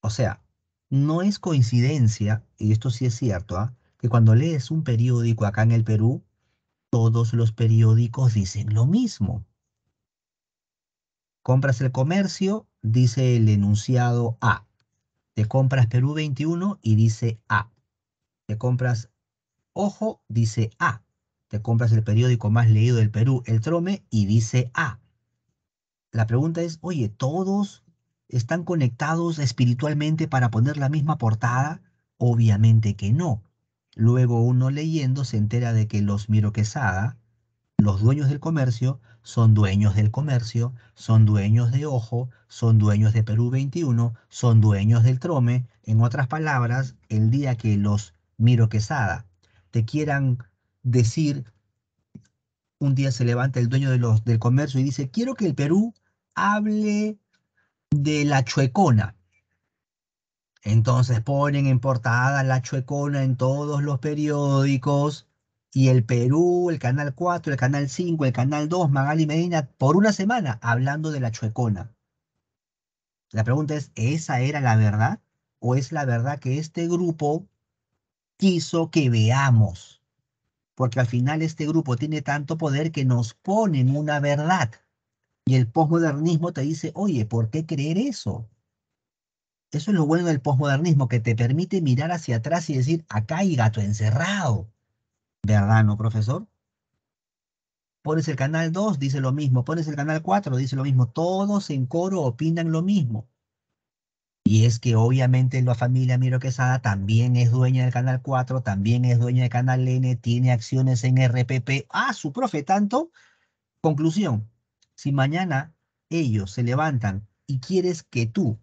O sea, no es coincidencia, y esto sí es cierto, ¿ah? que cuando lees un periódico acá en el Perú, todos los periódicos dicen lo mismo. Compras el comercio, dice el enunciado A. Te compras Perú 21 y dice A. Te compras Ojo, dice A. Te compras el periódico más leído del Perú, El Trome, y dice A. La pregunta es, oye, ¿todos están conectados espiritualmente para poner la misma portada? Obviamente que no. Luego uno leyendo se entera de que los Miro Quesada los dueños del comercio son dueños del comercio, son dueños de Ojo, son dueños de Perú 21, son dueños del Trome. En otras palabras, el día que los Miro Quesada te quieran decir, un día se levanta el dueño de los, del comercio y dice, quiero que el Perú hable de la chuecona. Entonces ponen en portada la chuecona en todos los periódicos y el Perú, el Canal 4, el Canal 5, el Canal 2, Magali Medina, por una semana hablando de la chuecona. La pregunta es, ¿esa era la verdad? ¿O es la verdad que este grupo quiso que veamos? Porque al final este grupo tiene tanto poder que nos ponen una verdad. Y el posmodernismo te dice, oye, ¿por qué creer eso? Eso es lo bueno del posmodernismo, que te permite mirar hacia atrás y decir, acá hay gato encerrado. ¿Verdad, no, profesor? Pones el canal 2, dice lo mismo. Pones el canal 4, dice lo mismo. Todos en coro opinan lo mismo. Y es que obviamente la familia Miro Quesada también es dueña del canal 4, también es dueña del canal N, tiene acciones en RPP. Ah, su profe, tanto. Conclusión, si mañana ellos se levantan y quieres que tú,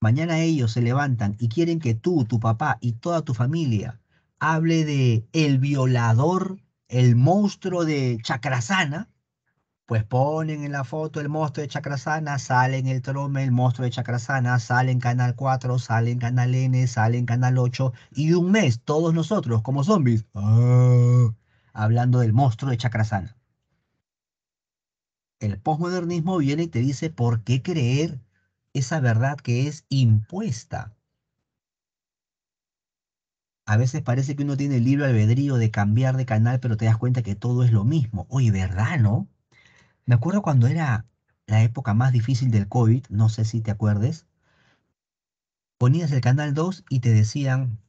mañana ellos se levantan y quieren que tú, tu papá y toda tu familia hable de el violador, el monstruo de Chacrasana, pues ponen en la foto el monstruo de Chacrasana, sale en el trome el monstruo de Chacrasana, sale en Canal 4, sale en Canal N, sale en Canal 8, y un mes todos nosotros como zombies, ah, hablando del monstruo de Chacrasana. El posmodernismo viene y te dice por qué creer esa verdad que es impuesta a veces parece que uno tiene el libre albedrío de cambiar de canal, pero te das cuenta que todo es lo mismo. Oye, ¿verdad, no? Me acuerdo cuando era la época más difícil del COVID, no sé si te acuerdes, ponías el canal 2 y te decían,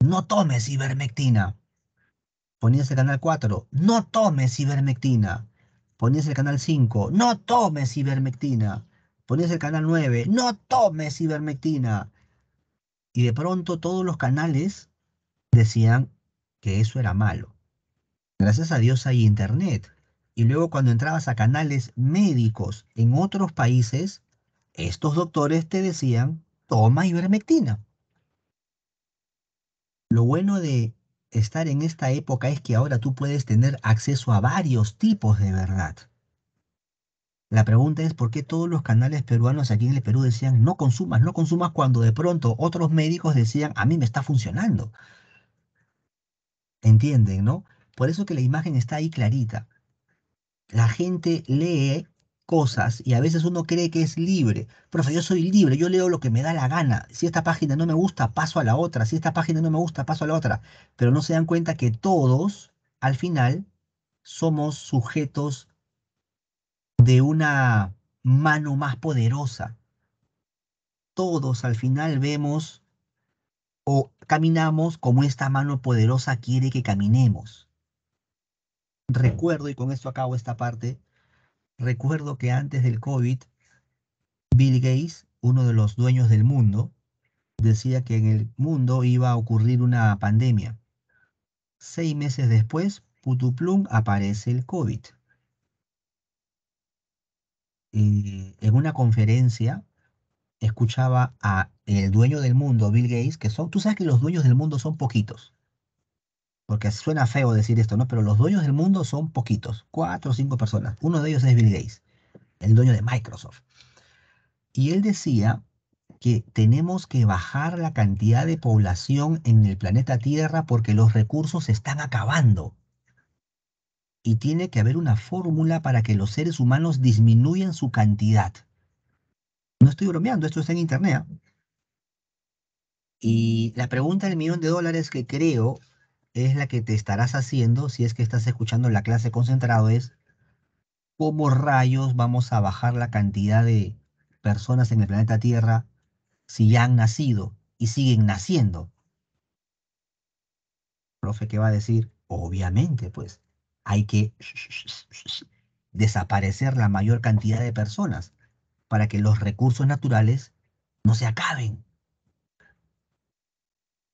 no tomes ivermectina. Ponías el canal 4, no tomes ivermectina. Ponías el canal 5, no tomes ivermectina. Ponías el canal 9, no tomes ivermectina. Y de pronto todos los canales decían que eso era malo. Gracias a Dios hay internet. Y luego cuando entrabas a canales médicos en otros países, estos doctores te decían, toma ivermectina. Lo bueno de estar en esta época es que ahora tú puedes tener acceso a varios tipos de verdad. La pregunta es por qué todos los canales peruanos aquí en el Perú decían no consumas, no consumas cuando de pronto otros médicos decían a mí me está funcionando. ¿Entienden, no? Por eso que la imagen está ahí clarita. La gente lee cosas y a veces uno cree que es libre. Profe, yo soy libre, yo leo lo que me da la gana. Si esta página no me gusta, paso a la otra. Si esta página no me gusta, paso a la otra. Pero no se dan cuenta que todos, al final, somos sujetos de una mano más poderosa. Todos al final vemos o caminamos como esta mano poderosa quiere que caminemos. Recuerdo, y con esto acabo esta parte, recuerdo que antes del COVID, Bill Gates, uno de los dueños del mundo, decía que en el mundo iba a ocurrir una pandemia. Seis meses después, putuplum, aparece el COVID. Eh, en una conferencia escuchaba a el dueño del mundo, Bill Gates, que son, tú sabes que los dueños del mundo son poquitos, porque suena feo decir esto, ¿no? Pero los dueños del mundo son poquitos, cuatro o cinco personas. Uno de ellos es Bill Gates, el dueño de Microsoft. Y él decía que tenemos que bajar la cantidad de población en el planeta Tierra porque los recursos se están acabando. Y tiene que haber una fórmula para que los seres humanos disminuyan su cantidad. No estoy bromeando, esto está en internet. ¿ah? Y la pregunta del millón de dólares que creo es la que te estarás haciendo si es que estás escuchando la clase concentrado es cómo rayos vamos a bajar la cantidad de personas en el planeta Tierra si ya han nacido y siguen naciendo. Profe, ¿qué va a decir? Obviamente, pues hay que [LAUGHS] desaparecer la mayor cantidad de personas para que los recursos naturales no se acaben.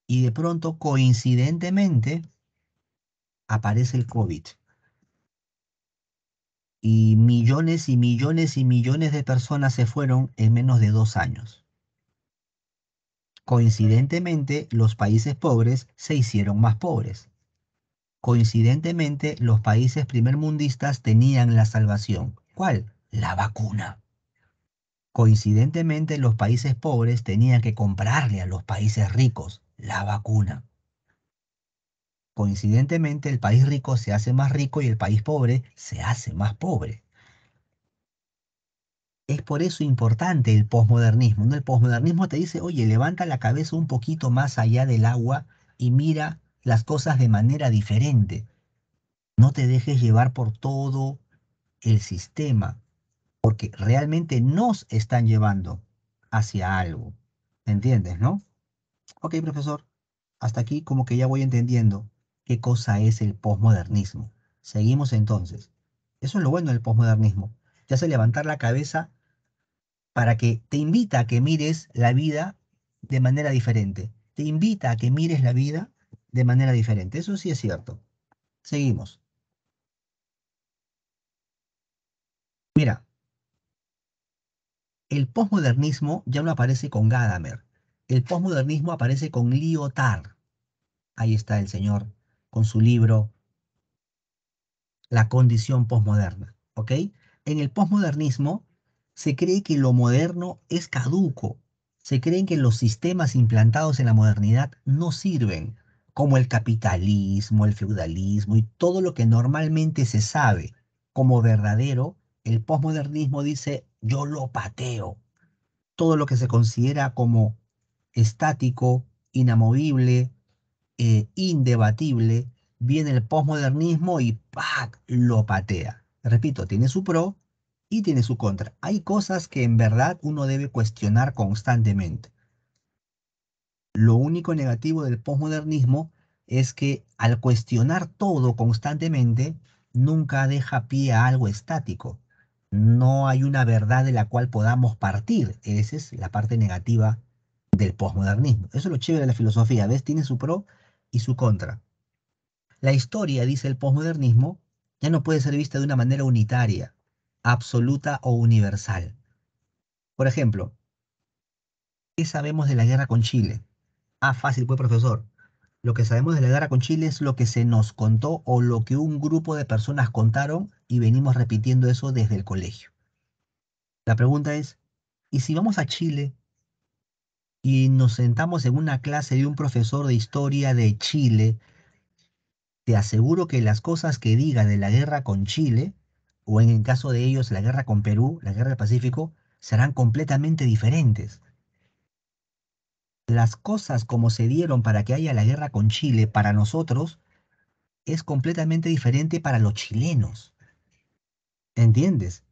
Y de pronto, coincidentemente, aparece el COVID. Y millones y millones y millones de personas se fueron en menos de dos años. Coincidentemente, los países pobres se hicieron más pobres. Coincidentemente, los países primermundistas tenían la salvación. ¿Cuál? La vacuna. Coincidentemente, los países pobres tenían que comprarle a los países ricos la vacuna. Coincidentemente, el país rico se hace más rico y el país pobre se hace más pobre. Es por eso importante el posmodernismo. El posmodernismo te dice, oye, levanta la cabeza un poquito más allá del agua y mira las cosas de manera diferente. No te dejes llevar por todo el sistema porque realmente nos están llevando hacia algo. ¿Entiendes, no? Ok, profesor, hasta aquí como que ya voy entendiendo qué cosa es el posmodernismo. Seguimos entonces. Eso es lo bueno del posmodernismo. Te hace levantar la cabeza para que te invita a que mires la vida de manera diferente. Te invita a que mires la vida de manera diferente. Eso sí es cierto. Seguimos. Mira, el posmodernismo ya no aparece con Gadamer. El posmodernismo aparece con Lyotard. Ahí está el señor con su libro La condición posmoderna. ¿Ok? En el posmodernismo se cree que lo moderno es caduco. Se creen que los sistemas implantados en la modernidad no sirven, como el capitalismo, el feudalismo y todo lo que normalmente se sabe como verdadero el posmodernismo dice, yo lo pateo. Todo lo que se considera como estático, inamovible, eh, indebatible, viene el posmodernismo y ¡pac! lo patea. Repito, tiene su pro y tiene su contra. Hay cosas que en verdad uno debe cuestionar constantemente. Lo único negativo del posmodernismo es que al cuestionar todo constantemente, nunca deja pie a algo estático no hay una verdad de la cual podamos partir. Esa es la parte negativa del posmodernismo. Eso es lo chévere de la filosofía. ¿Ves? Tiene su pro y su contra. La historia, dice el posmodernismo, ya no puede ser vista de una manera unitaria, absoluta o universal. Por ejemplo, ¿qué sabemos de la guerra con Chile? Ah, fácil, pues profesor. Lo que sabemos de la guerra con Chile es lo que se nos contó o lo que un grupo de personas contaron y venimos repitiendo eso desde el colegio. La pregunta es, ¿y si vamos a Chile y nos sentamos en una clase de un profesor de historia de Chile, te aseguro que las cosas que diga de la guerra con Chile, o en el caso de ellos la guerra con Perú, la guerra del Pacífico, serán completamente diferentes las cosas como se dieron para que haya la guerra con Chile para nosotros es completamente diferente para los chilenos. ¿Entiendes?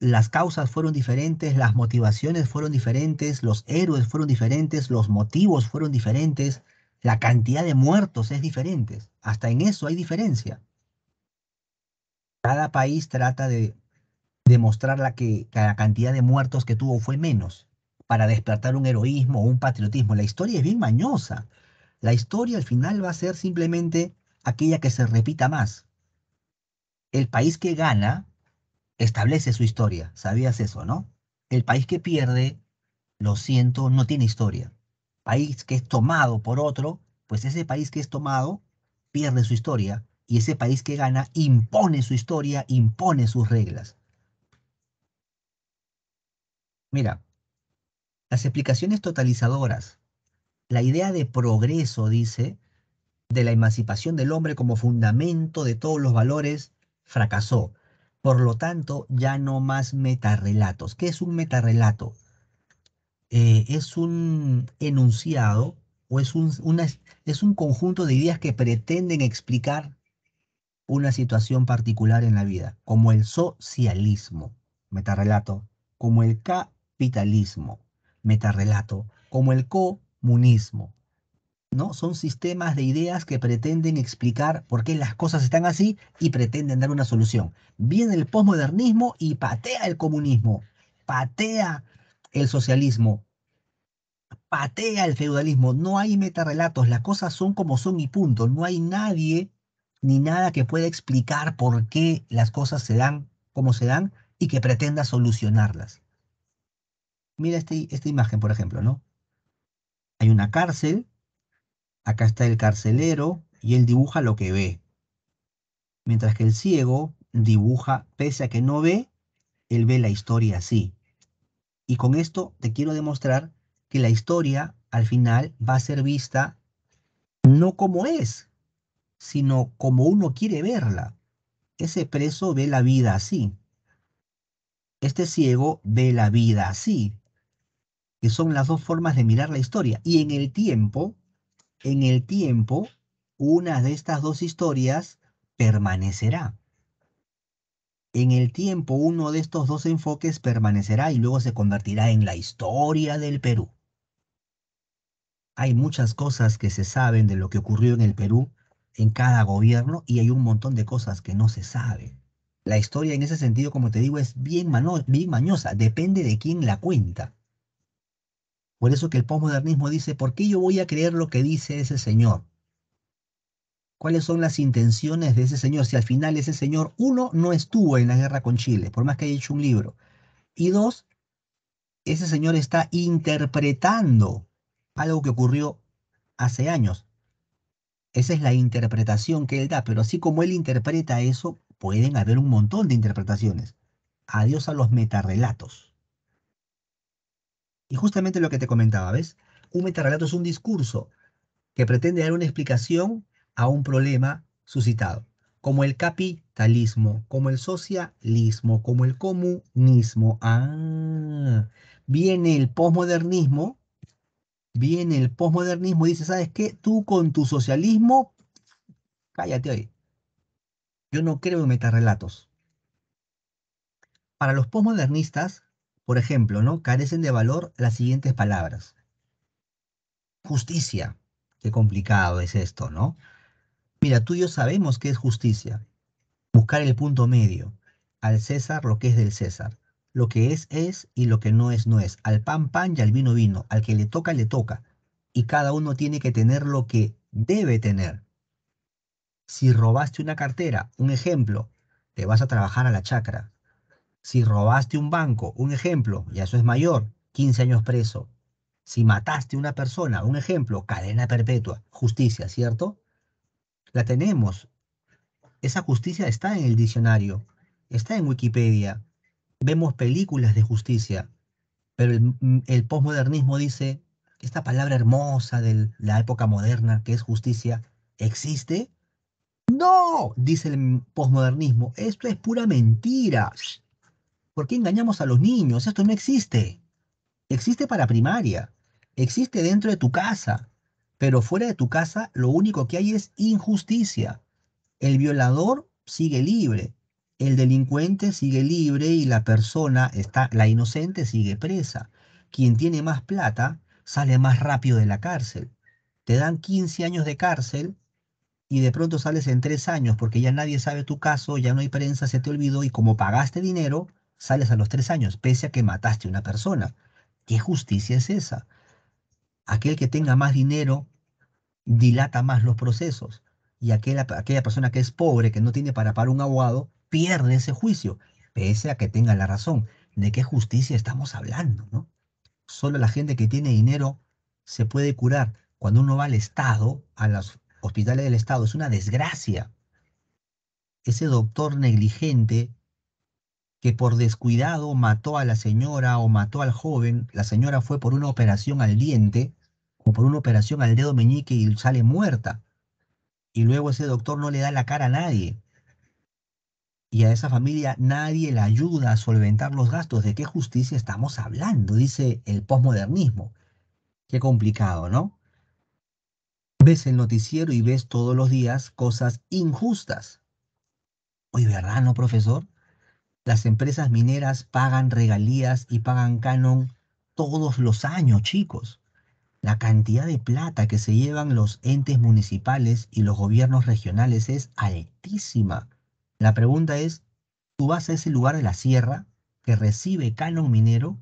Las causas fueron diferentes, las motivaciones fueron diferentes, los héroes fueron diferentes, los motivos fueron diferentes, la cantidad de muertos es diferente. Hasta en eso hay diferencia. Cada país trata de demostrar la que la cantidad de muertos que tuvo fue menos para despertar un heroísmo o un patriotismo. La historia es bien mañosa. La historia al final va a ser simplemente aquella que se repita más. El país que gana establece su historia. ¿Sabías eso, no? El país que pierde, lo siento, no tiene historia. País que es tomado por otro, pues ese país que es tomado pierde su historia y ese país que gana impone su historia, impone sus reglas. Mira, las explicaciones totalizadoras. La idea de progreso, dice, de la emancipación del hombre como fundamento de todos los valores, fracasó. Por lo tanto, ya no más metarrelatos. ¿Qué es un metarrelato? Eh, es un enunciado o es un, es un conjunto de ideas que pretenden explicar una situación particular en la vida, como el socialismo, metarrelato, como el capitalismo metarrelato, como el comunismo. ¿no? Son sistemas de ideas que pretenden explicar por qué las cosas están así y pretenden dar una solución. Viene el posmodernismo y patea el comunismo, patea el socialismo, patea el feudalismo. No hay metarrelatos, las cosas son como son y punto. No hay nadie ni nada que pueda explicar por qué las cosas se dan como se dan y que pretenda solucionarlas. Mira este, esta imagen, por ejemplo, ¿no? Hay una cárcel, acá está el carcelero y él dibuja lo que ve. Mientras que el ciego dibuja, pese a que no ve, él ve la historia así. Y con esto te quiero demostrar que la historia al final va a ser vista no como es, sino como uno quiere verla. Ese preso ve la vida así. Este ciego ve la vida así que son las dos formas de mirar la historia. Y en el tiempo, en el tiempo, una de estas dos historias permanecerá. En el tiempo, uno de estos dos enfoques permanecerá y luego se convertirá en la historia del Perú. Hay muchas cosas que se saben de lo que ocurrió en el Perú en cada gobierno y hay un montón de cosas que no se saben. La historia en ese sentido, como te digo, es bien, bien mañosa, depende de quién la cuenta. Por eso que el posmodernismo dice, ¿por qué yo voy a creer lo que dice ese señor? ¿Cuáles son las intenciones de ese señor? Si al final ese señor, uno, no estuvo en la guerra con Chile, por más que haya hecho un libro. Y dos, ese señor está interpretando algo que ocurrió hace años. Esa es la interpretación que él da, pero así como él interpreta eso, pueden haber un montón de interpretaciones. Adiós a los metarrelatos. Y justamente lo que te comentaba, ¿ves? Un metarrelato es un discurso que pretende dar una explicación a un problema suscitado, como el capitalismo, como el socialismo, como el comunismo. Ah, viene el posmodernismo, viene el posmodernismo y dice, ¿sabes qué? Tú con tu socialismo, cállate hoy. Yo no creo en metarrelatos. Para los posmodernistas, por ejemplo, ¿no? Carecen de valor las siguientes palabras. Justicia. Qué complicado es esto, ¿no? Mira, tú y yo sabemos qué es justicia. Buscar el punto medio. Al César lo que es del César. Lo que es, es y lo que no es, no es. Al pan, pan y al vino, vino. Al que le toca, le toca. Y cada uno tiene que tener lo que debe tener. Si robaste una cartera, un ejemplo, te vas a trabajar a la chacra. Si robaste un banco, un ejemplo, ya eso es mayor, 15 años preso. Si mataste una persona, un ejemplo, cadena perpetua, justicia, ¿cierto? La tenemos. Esa justicia está en el diccionario, está en Wikipedia. Vemos películas de justicia, pero el, posmodernismo dice, esta palabra hermosa de la época moderna que es justicia, ¿existe? No, dice el posmodernismo, esto es pura mentira. ¿Por qué engañamos a los niños? Esto no existe. Existe para primaria, existe dentro de tu casa, pero fuera de tu casa lo único que hay es injusticia. El violador sigue libre, el delincuente sigue libre y la persona, está, la inocente sigue presa. Quien tiene más plata sale más rápido de la cárcel. Te dan 15 años de cárcel y de pronto sales en 3 años porque ya nadie sabe tu caso, ya no hay prensa, se te olvidó y como pagaste dinero, sales a los tres años, pese a que mataste a una persona. ¿Qué justicia es esa? Aquel que tenga más dinero dilata más los procesos y aquella, aquella persona que es pobre, que no tiene para pagar un abogado, pierde ese juicio, pese a que tenga la razón. ¿De qué justicia estamos hablando? ¿no? Solo la gente que tiene dinero se puede curar. Cuando uno va al Estado, a los hospitales del Estado, es una desgracia. Ese doctor negligente que por descuidado mató a la señora o mató al joven, la señora fue por una operación al diente o por una operación al dedo meñique y sale muerta. Y luego ese doctor no le da la cara a nadie. Y a esa familia nadie la ayuda a solventar los gastos. ¿De qué justicia estamos hablando? Dice el posmodernismo. Qué complicado, ¿no? Ves el noticiero y ves todos los días cosas injustas. Oye, ¿verdad, no, profesor? las empresas mineras pagan regalías y pagan canon todos los años, chicos. La cantidad de plata que se llevan los entes municipales y los gobiernos regionales es altísima. La pregunta es, tú vas a ese lugar de la sierra que recibe canon minero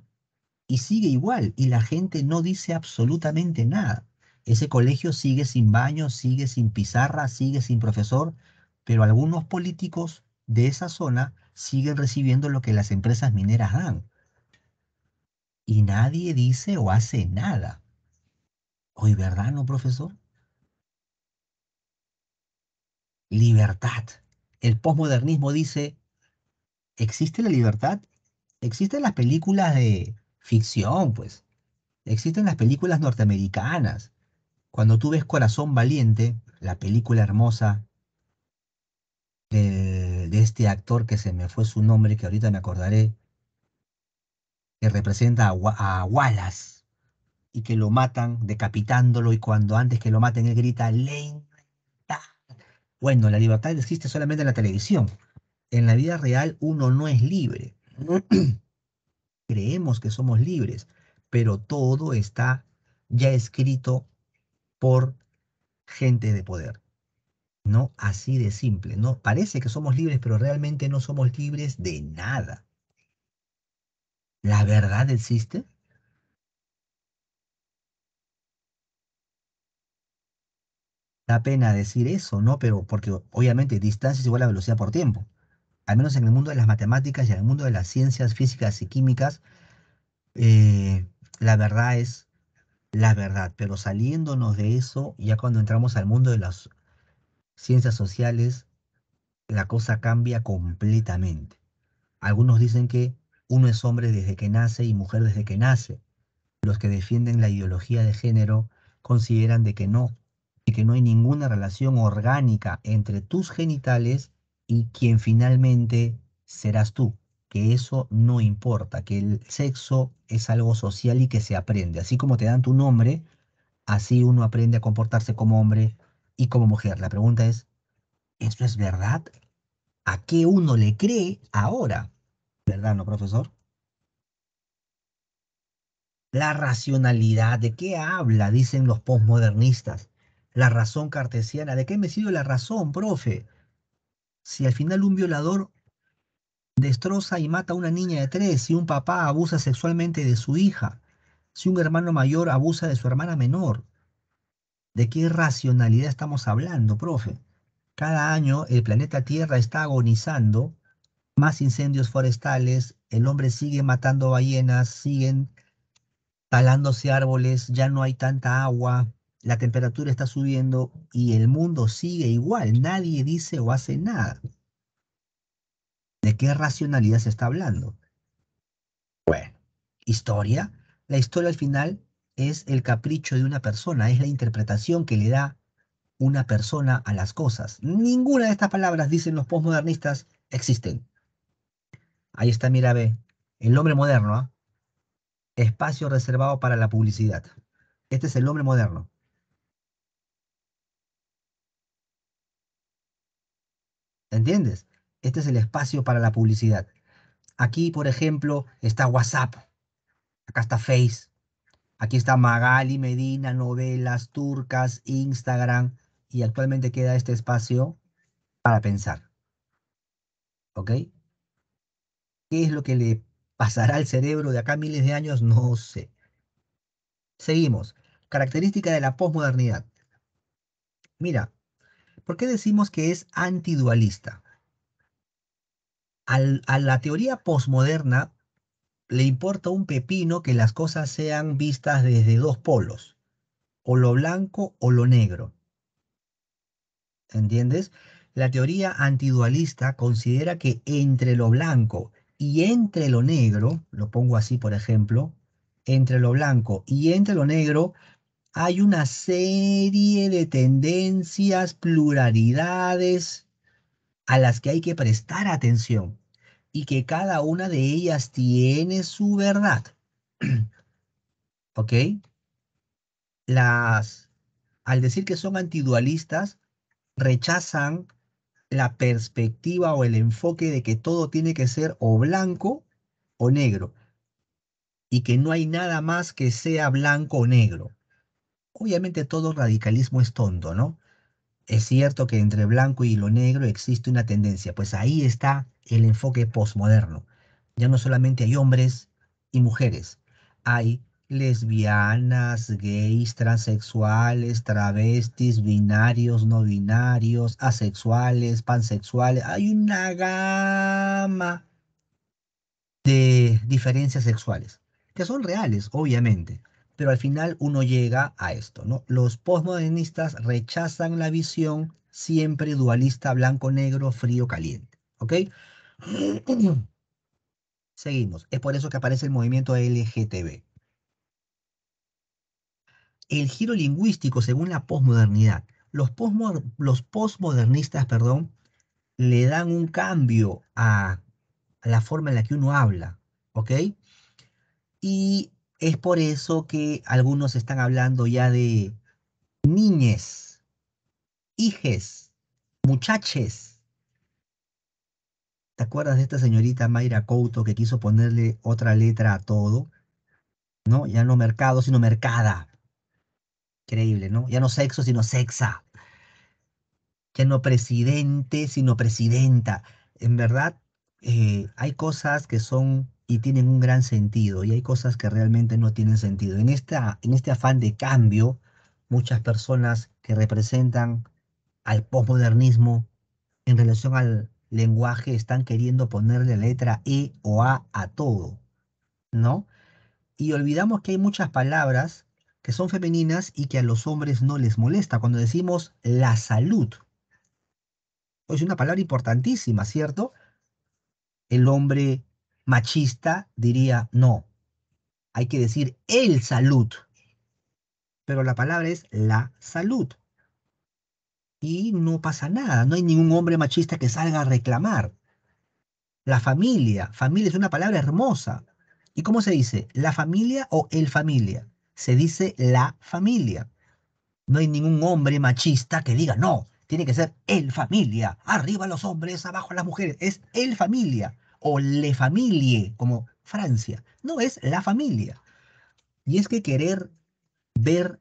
y sigue igual y la gente no dice absolutamente nada. Ese colegio sigue sin baño, sigue sin pizarra, sigue sin profesor, pero algunos políticos de esa zona siguen recibiendo lo que las empresas mineras dan. Y nadie dice o hace nada. Hoy, ¿verdad, no, profesor? Libertad. El posmodernismo dice, ¿existe la libertad? Existen las películas de ficción, pues. Existen las películas norteamericanas. Cuando tú ves Corazón Valiente, la película hermosa de, este actor que se me fue su nombre, que ahorita me acordaré, que representa a, Wallace y que lo matan decapitándolo y cuando antes que lo maten él grita Bueno, la libertad existe solamente en la televisión. En la vida real uno no es libre. [CLEARS THROAT] Creemos que somos libres, pero todo está ya escrito por gente de poder. ¿no? Así de simple, ¿no? Parece que somos libres, pero realmente no somos libres de nada. ¿La verdad existe? Da pena decir eso, ¿no? Pero porque obviamente distancia es igual a velocidad por tiempo. Al menos en el mundo de las matemáticas y en el mundo de las ciencias físicas y químicas, eh, la verdad es la verdad. Pero saliéndonos de eso, ya cuando entramos al mundo de las ciencias sociales, la cosa cambia completamente. Algunos dicen que uno es hombre desde que nace y mujer desde que nace. Los que defienden la ideología de género consideran de que no, y que no hay ninguna relación orgánica entre tus genitales y quien finalmente serás tú, que eso no importa, que el sexo es algo social y que se aprende. Así como te dan tu nombre, así uno aprende a comportarse como hombre, y como mujer. La pregunta es, ¿eso es verdad? ¿A qué uno le cree ahora? ¿Verdad, no, profesor? La racionalidad, ¿de qué habla? Dicen los posmodernistas. La razón cartesiana, ¿de qué me sirve la razón, profe? Si al final un violador destroza y mata a una niña de tres, si un papá abusa sexualmente de su hija, si un hermano mayor abusa de su hermana menor, ¿De qué racionalidad estamos hablando, profe? Cada año el planeta Tierra está agonizando, más incendios forestales, el hombre sigue matando ballenas, siguen talándose árboles, ya no hay tanta agua, la temperatura está subiendo y el mundo sigue igual, nadie dice o hace nada. ¿De qué racionalidad se está hablando? Bueno, historia. La historia al final es el capricho de una persona, es la interpretación que le da una persona a las cosas. Ninguna de estas palabras, dicen los postmodernistas, existen. Ahí está, mira, ve, el hombre moderno, ¿ah? espacio reservado para la publicidad. Este es el hombre moderno. ¿Entiendes? Este es el espacio para la publicidad. Aquí, por ejemplo, está WhatsApp. Acá está Face. Aquí está Magali Medina, novelas turcas, Instagram. Y actualmente queda este espacio para pensar. ¿Ok? ¿Qué es lo que le pasará al cerebro de acá miles de años? No sé. Seguimos. Característica de la posmodernidad. Mira, ¿por qué decimos que es antidualista? a la teoría posmoderna le importa un pepino que las cosas sean vistas desde dos polos, o lo blanco o lo negro. ¿Entiendes? La teoría antidualista considera que entre lo blanco y entre lo negro, lo pongo así por ejemplo, entre lo blanco y entre lo negro hay una serie de tendencias, pluralidades a las que hay que prestar atención y que cada una de ellas tiene su verdad. [CLEARS THROAT] ¿Ok? Las, al decir que son antidualistas, rechazan la perspectiva o el enfoque de que todo tiene que ser o blanco o negro y que no hay nada más que sea blanco o negro. Obviamente todo radicalismo es tonto, ¿no? es cierto que entre blanco y lo negro existe una tendencia, pues ahí está el enfoque postmoderno. Ya no solamente hay hombres y mujeres, hay lesbianas, gays, transexuales, travestis, binarios, no binarios, asexuales, pansexuales. Hay una gama de diferencias sexuales, que son reales, obviamente pero al final uno llega a esto, ¿no? Los postmodernistas rechazan la visión siempre dualista blanco-negro, frío-caliente, ¿ok? [CLEARS THROAT] Seguimos. Es por eso que aparece el movimiento LGTB. El giro lingüístico según la posmodernidad. Los, postmodernistas, perdón, le dan un cambio a, a la forma en la que uno habla, ¿ok? Y es por eso que algunos están hablando ya de niñes, hijes, muchaches. ¿Te acuerdas de esta señorita Mayra Couto que quiso ponerle otra letra a todo? ¿No? Ya no mercado, sino mercada. Increíble, ¿no? Ya no sexo, sino sexa. Ya no presidente, sino presidenta. En verdad, eh, hay cosas que son y tienen un gran sentido y hay cosas que realmente no tienen sentido. En, esta, en este afán de cambio, muchas personas que representan al posmodernismo en relación al lenguaje están queriendo ponerle letra E o A a todo, ¿no? Y olvidamos que hay muchas palabras que son femeninas y que a los hombres no les molesta. Cuando decimos la salud, pues es una palabra importantísima, ¿cierto? El hombre machista diría no. Hay que decir el salud. Pero la palabra es la salud. Y no pasa nada. No hay ningún hombre machista que salga a reclamar. La familia. Familia es una palabra hermosa. ¿Y cómo se dice? ¿La familia o el familia? Se dice la familia. No hay ningún hombre machista que diga, no, tiene que ser el familia. Arriba los hombres, abajo las mujeres. Es el familia o le familie, como Francia. No es la familia. Y es que querer ver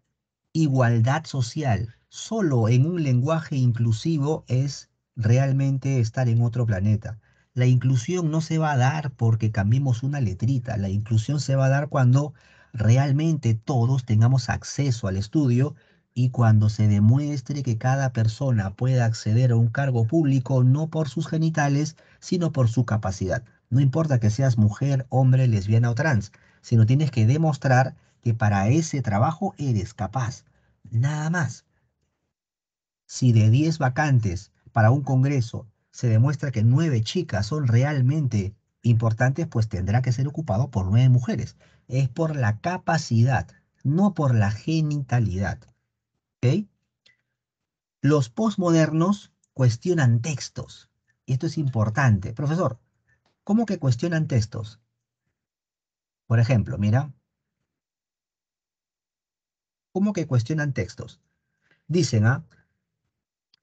igualdad social solo en un lenguaje inclusivo es realmente estar en otro planeta. La inclusión no se va a dar porque cambiemos una letrita. La inclusión se va a dar cuando realmente todos tengamos acceso al estudio y cuando se demuestre que cada persona pueda acceder a un cargo público no por sus genitales, sino por su capacidad. No importa que seas mujer, hombre, lesbiana o trans, sino tienes que demostrar que para ese trabajo eres capaz. Nada más. Si de 10 vacantes para un congreso se demuestra que 9 chicas son realmente importantes, pues tendrá que ser ocupado por 9 mujeres. Es por la capacidad, no por la genitalidad. Los postmodernos cuestionan textos. Y esto es importante. Profesor, ¿cómo que cuestionan textos? Por ejemplo, mira. ¿Cómo que cuestionan textos? Dicen, ¿ah?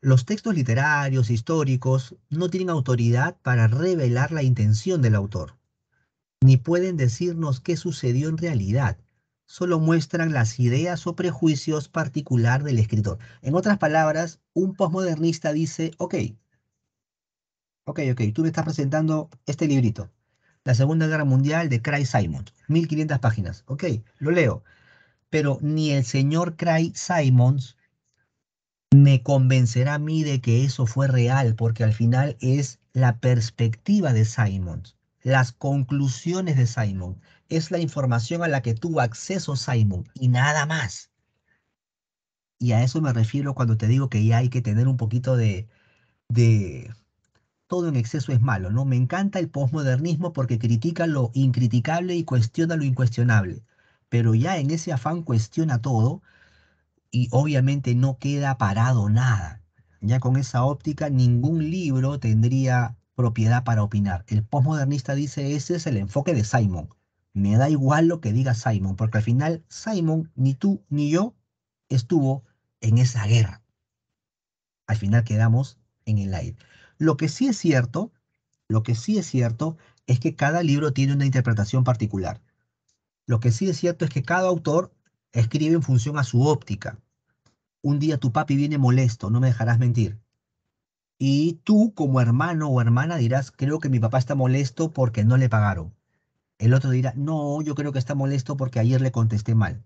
Los textos literarios, históricos, no tienen autoridad para revelar la intención del autor, ni pueden decirnos qué sucedió en realidad solo muestran las ideas o prejuicios particular del escritor. En otras palabras, un posmodernista dice, ok, ok, ok, tú me estás presentando este librito, La Segunda Guerra Mundial de Craig Simon, 1500 páginas, ok, lo leo, pero ni el señor Craig Simons me convencerá a mí de que eso fue real, porque al final es la perspectiva de Simons, las conclusiones de Simon, es la información a la que tuvo acceso Simon y nada más. Y a eso me refiero cuando te digo que ya hay que tener un poquito de, Todo en exceso es malo, ¿no? Me encanta el posmodernismo porque critica lo incriticable y cuestiona lo incuestionable. Pero ya en ese afán cuestiona todo y obviamente no queda parado nada. Ya con esa óptica ningún libro tendría propiedad para opinar. El posmodernista dice, ese es el enfoque de Simon me da igual lo que diga Simon, porque al final Simon, ni tú ni yo, estuvo en esa guerra. Al final quedamos en el aire. Lo que sí es cierto, lo que sí es cierto es que cada libro tiene una interpretación particular. Lo que sí es cierto es que cada autor escribe en función a su óptica. Un día tu papi viene molesto, no me dejarás mentir. Y tú como hermano o hermana dirás, creo que mi papá está molesto porque no le pagaron el otro dirá, no, yo creo que está molesto porque ayer le contesté mal.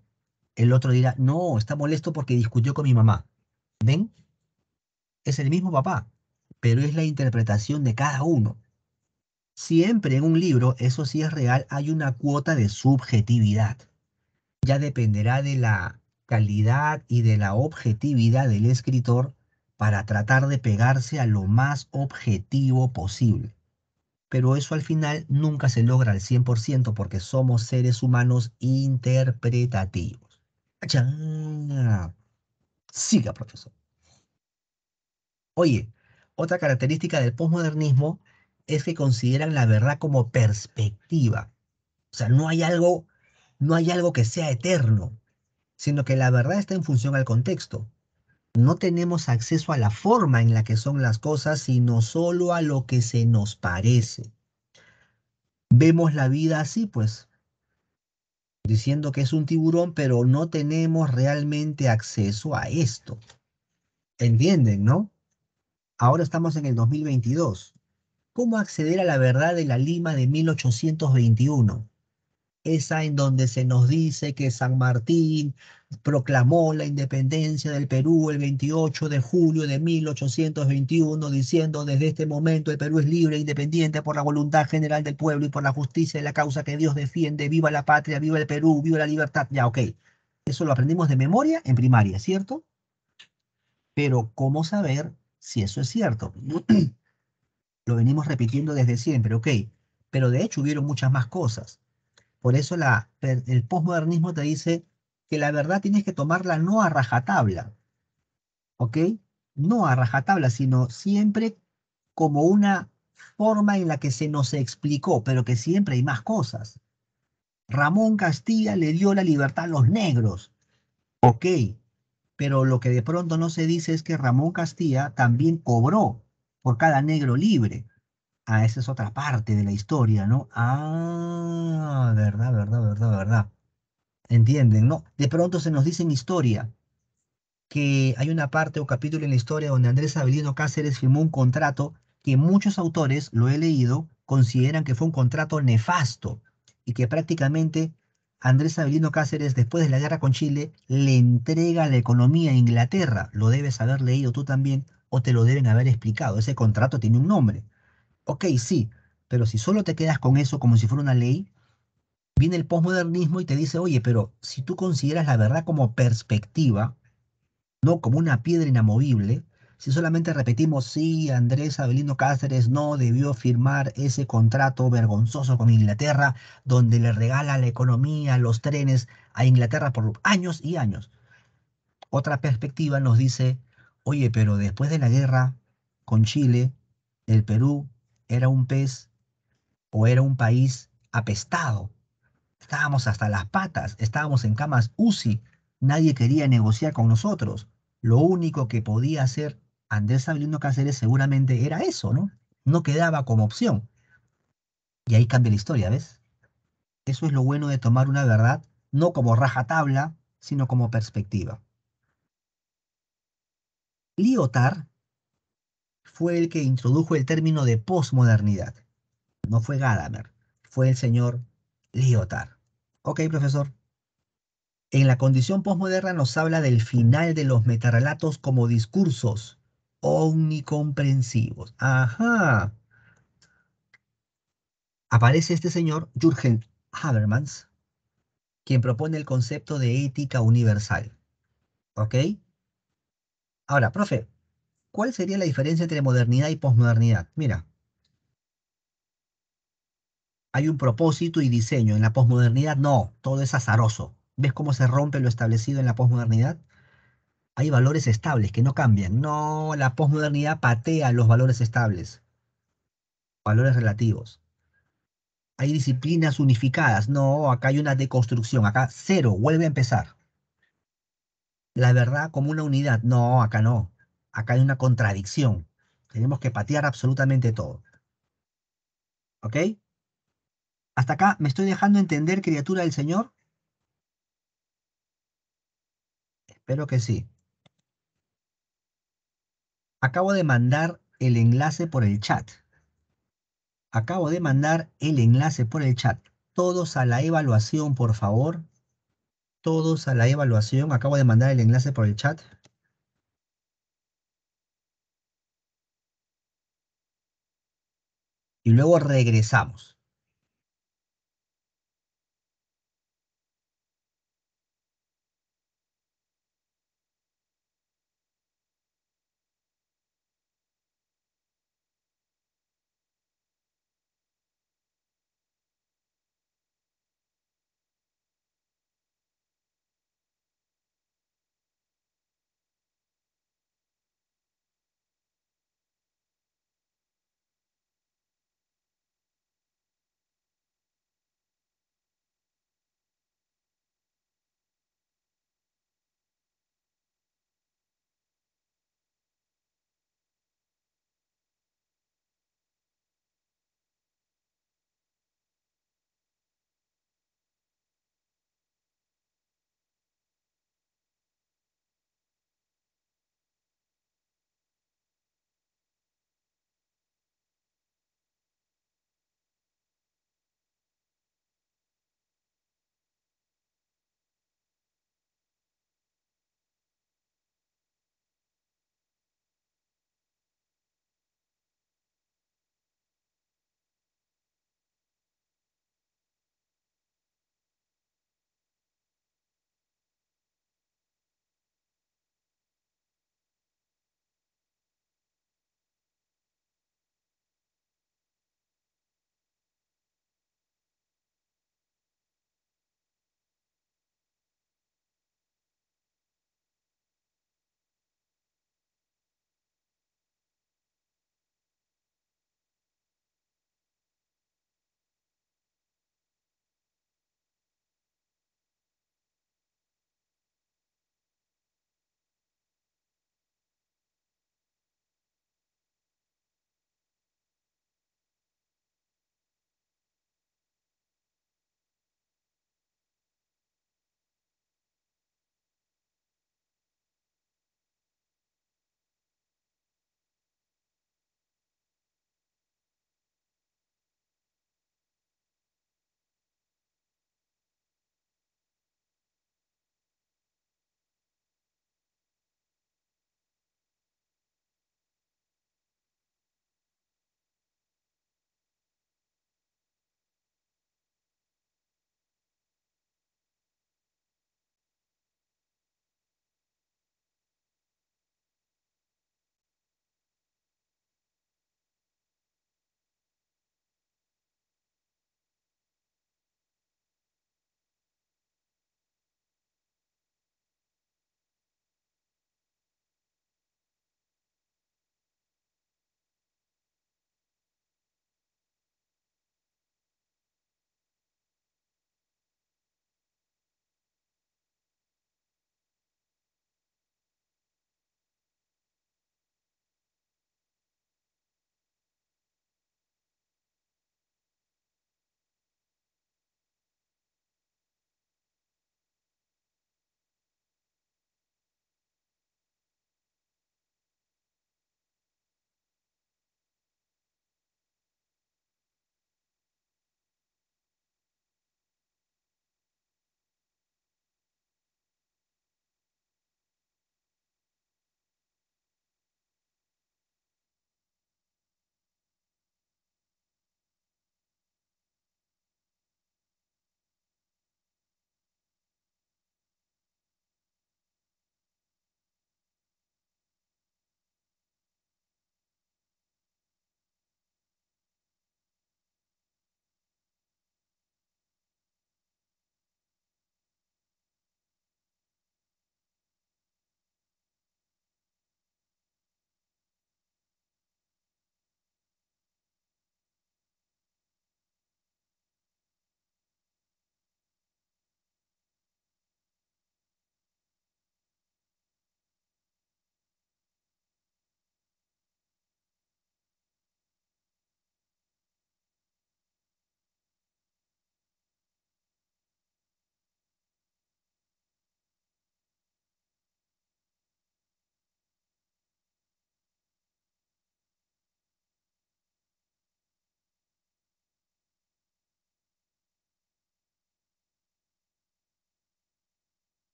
El otro dirá, no, está molesto porque discutió con mi mamá. ¿Ven? Es el mismo papá, pero es la interpretación de cada uno. Siempre en un libro, eso sí es real, hay una cuota de subjetividad. Ya dependerá de la calidad y de la objetividad del escritor para tratar de pegarse a lo más objetivo posible pero eso al final nunca se logra al 100% porque somos seres humanos interpretativos. Siga, profesor. Oye, otra característica del posmodernismo es que consideran la verdad como perspectiva. O sea, no hay algo, no hay algo que sea eterno, sino que la verdad está en función al contexto no tenemos acceso a la forma en la que son las cosas, sino solo a lo que se nos parece. Vemos la vida así, pues, diciendo que es un tiburón, pero no tenemos realmente acceso a esto. ¿Entienden, no? Ahora estamos en el 2022. ¿Cómo acceder a la verdad de la Lima de 1821? esa en donde se nos dice que San Martín proclamó la independencia del Perú el 28 de julio de 1821, diciendo desde este momento el Perú es libre e independiente por la voluntad general del pueblo y por la justicia de la causa que Dios defiende, viva la patria, viva el Perú, viva la libertad. Ya, ok. Eso lo aprendimos de memoria en primaria, ¿cierto? Pero ¿cómo saber si eso es cierto? [CLEARS THROAT] lo venimos repitiendo desde siempre, ok. Pero de hecho hubieron muchas más cosas por eso el posmodernismo te dice que la verdad tienes que tomarla no a rajatabla, ¿ok? No a rajatabla, sino siempre como una forma en la que se nos explicó, pero que siempre hay más cosas. Ramón Castilla le dio la libertad a los negros, ok, pero lo que de pronto no se dice es que Ramón Castilla también cobró por cada negro libre. Ah, esa es otra parte de la historia, ¿no? Ah, verdad, verdad, verdad, verdad. ¿Entienden? No, de pronto se nos dice en historia que hay una parte o capítulo en la historia donde Andrés Avelino Cáceres firmó un contrato que muchos autores, lo he leído, consideran que fue un contrato nefasto y que prácticamente Andrés Avelino Cáceres, después de la guerra con Chile, le entrega la economía a Inglaterra. Lo debes haber leído tú también o te lo deben haber explicado. Ese contrato tiene un nombre. Ok, sí, pero si solo te quedas con eso como si fuera una ley, viene el posmodernismo y te dice, oye, pero si tú consideras la verdad como perspectiva, no como una piedra inamovible, si solamente repetimos, sí, Andrés Abelino Cáceres no debió firmar ese contrato vergonzoso con Inglaterra, donde le regala la economía, los trenes a Inglaterra por años y años. Otra perspectiva nos dice, oye, pero después de la guerra con Chile, el Perú era un pez o era un país apestado. Estábamos hasta las patas, estábamos en camas UCI, nadie quería negociar con nosotros. Lo único que podía hacer Andrés Avelino Cáceres seguramente era eso, ¿no? No quedaba como opción. Y ahí cambia la historia, ¿ves? Eso es lo bueno de tomar una verdad, no como raja tabla sino como perspectiva. Lyotard fue el que introdujo el término de posmodernidad. No fue Gadamer, fue el señor Lyotard. Ok, profesor. En la condición posmoderna nos habla del final de los metarrelatos como discursos omnicomprensivos. Ajá. Aparece este señor, Jürgen Habermans. quien propone el concepto de ética universal. ¿Ok? Ahora, profe, ¿cuál sería la diferencia entre modernidad y posmodernidad? Mira, hay un propósito y diseño. En la posmodernidad no, todo es azaroso. ¿Ves cómo se rompe lo establecido en la posmodernidad? Hay valores estables que no cambian. No, la posmodernidad patea los valores estables, valores relativos. Hay disciplinas unificadas. No, acá hay una deconstrucción. Acá cero, vuelve a empezar. La verdad como una unidad. No, acá no acá hay una contradicción. Tenemos que patear absolutamente todo. ¿Ok? ¿Hasta acá me estoy dejando entender, criatura del Señor? Espero que sí. Acabo de mandar el enlace por el chat. Acabo de mandar el enlace por el chat. Todos a la evaluación, por favor. Todos a la evaluación. Acabo de mandar el enlace por el chat. y luego regresamos.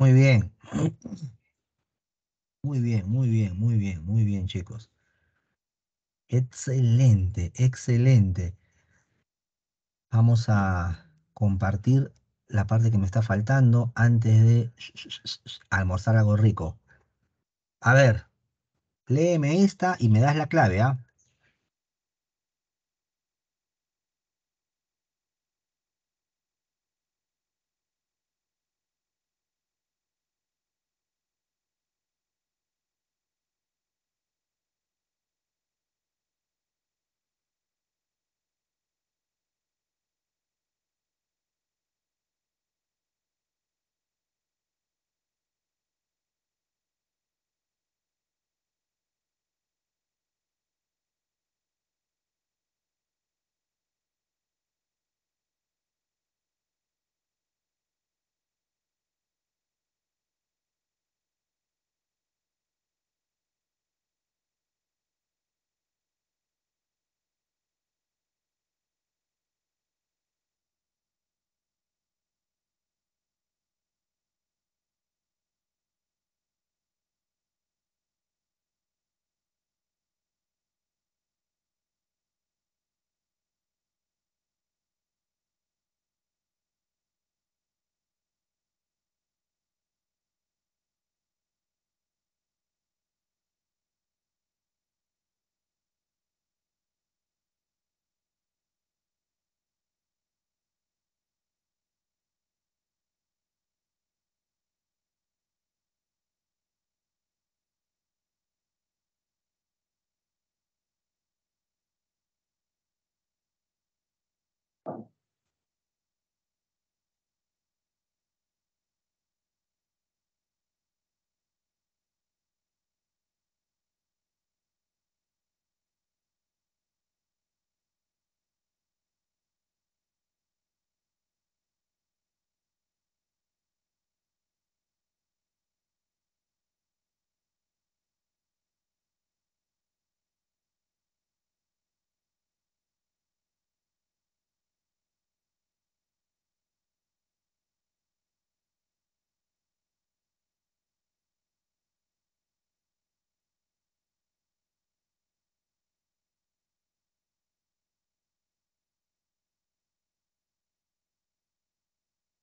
Muy bien. Muy bien, muy bien, muy bien, muy bien, chicos. Excelente, excelente. Vamos a compartir la parte que me está faltando antes de almorzar algo rico. A ver, léeme esta y me das la clave, ¿ah?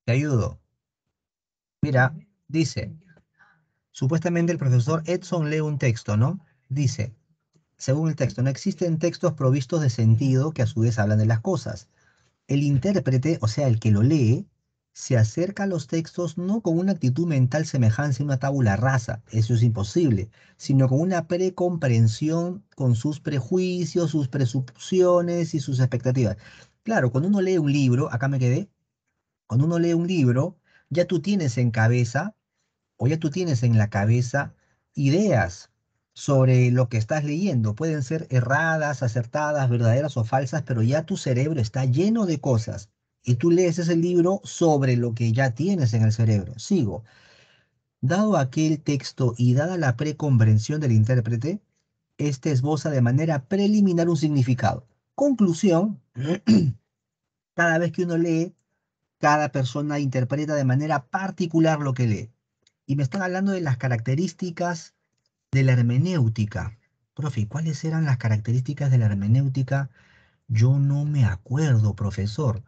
Te ayudo. Mira, dice, supuestamente el profesor Edson lee un texto, ¿no? Dice, según el texto, no existen textos provistos de sentido que a su vez hablan de las cosas. El intérprete, o sea, el que lo lee, se acerca a los textos no con una actitud mental semejante a una tabula rasa, eso es imposible, sino con una precomprensión con sus prejuicios, sus presunciones y sus expectativas. Claro, cuando uno lee un libro, acá me quedé, cuando uno lee un libro, ya tú tienes en cabeza o ya tú tienes en la cabeza ideas sobre lo que estás leyendo. Pueden ser erradas, acertadas, verdaderas o falsas, pero ya tu cerebro está lleno de cosas y tú lees ese libro sobre lo que ya tienes en el cerebro. Sigo. Dado aquel texto y dada la precomprensión del intérprete, este esboza de manera preliminar un significado. Conclusión, [CLEARS THROAT] cada vez que uno lee cada persona interpreta de manera particular lo que lee. Y me están hablando de las características de la hermenéutica. Profe, ¿cuáles eran las características de la hermenéutica? Yo no me acuerdo, profesor.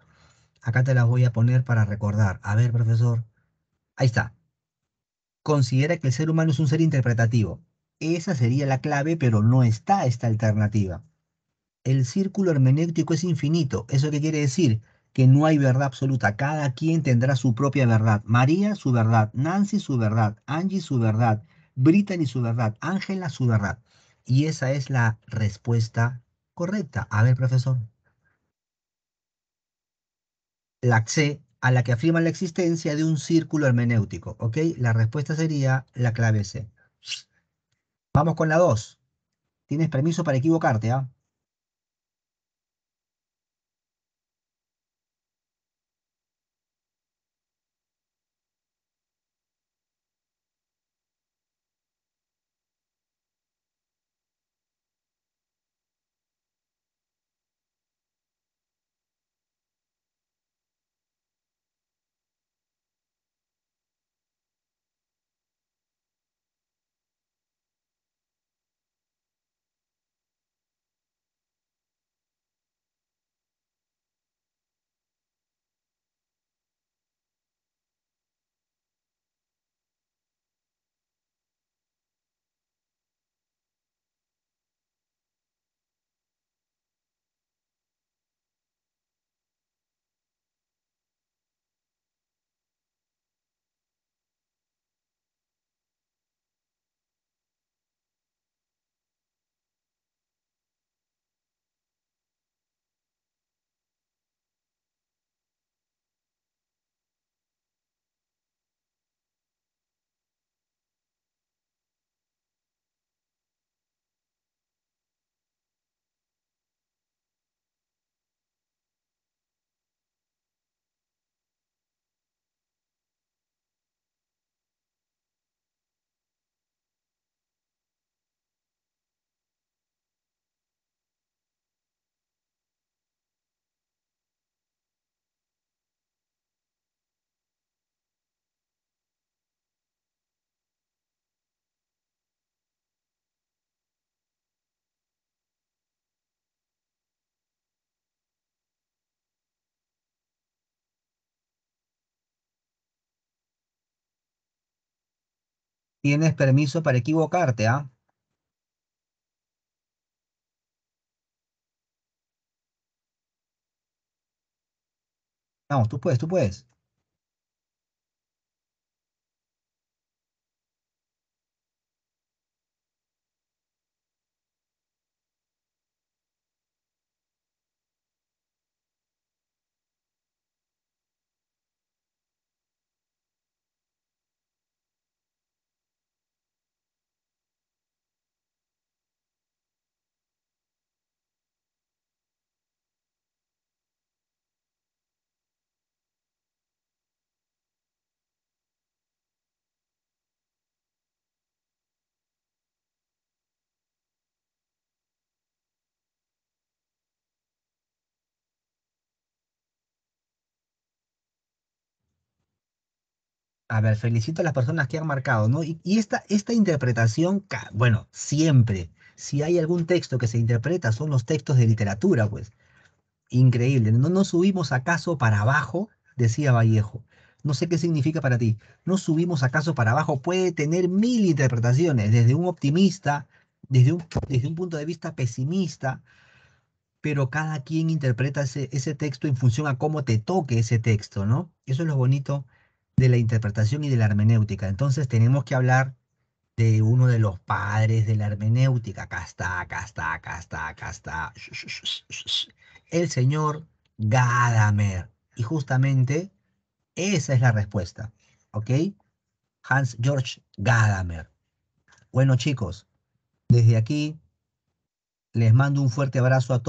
Acá te las voy a poner para recordar. A ver, profesor. Ahí está. Considera que el ser humano es un ser interpretativo. Esa sería la clave, pero no está esta alternativa. El círculo hermenéutico es infinito. ¿Eso qué quiere decir? que no hay verdad absoluta. Cada quien tendrá su propia verdad. María su verdad, Nancy su verdad, Angie su verdad, Brittany su verdad, Ángela su verdad. Y esa es la respuesta correcta. A ver, profesor. La C a la que afirma la existencia de un círculo hermenéutico. ¿Ok? La respuesta sería la clave C. Vamos con la 2. Tienes permiso para equivocarte, ¿ah? Tienes permiso para equivocarte, ¿ah? Vamos, tú puedes, tú puedes. A ver, felicito a las personas que han marcado, ¿no? Y, esta, interpretación, bueno, siempre, si hay algún texto que se interpreta, son los textos de literatura, pues. Increíble. No nos subimos acaso para abajo, decía Vallejo. No sé qué significa para ti. No subimos acaso para abajo. Puede tener mil interpretaciones, desde un optimista, desde un, desde un punto de vista pesimista, pero cada quien interpreta ese, ese texto en función a cómo te toque ese texto, ¿no? Eso es lo bonito de la interpretación y de la hermenéutica. Entonces tenemos que hablar de uno de los padres de la hermenéutica. Acá está, acá está, acá está, acá está. El señor Gadamer. Y justamente esa es la respuesta. ¿Ok? Hans George Gadamer. Bueno chicos, desde aquí les mando un fuerte abrazo a todos.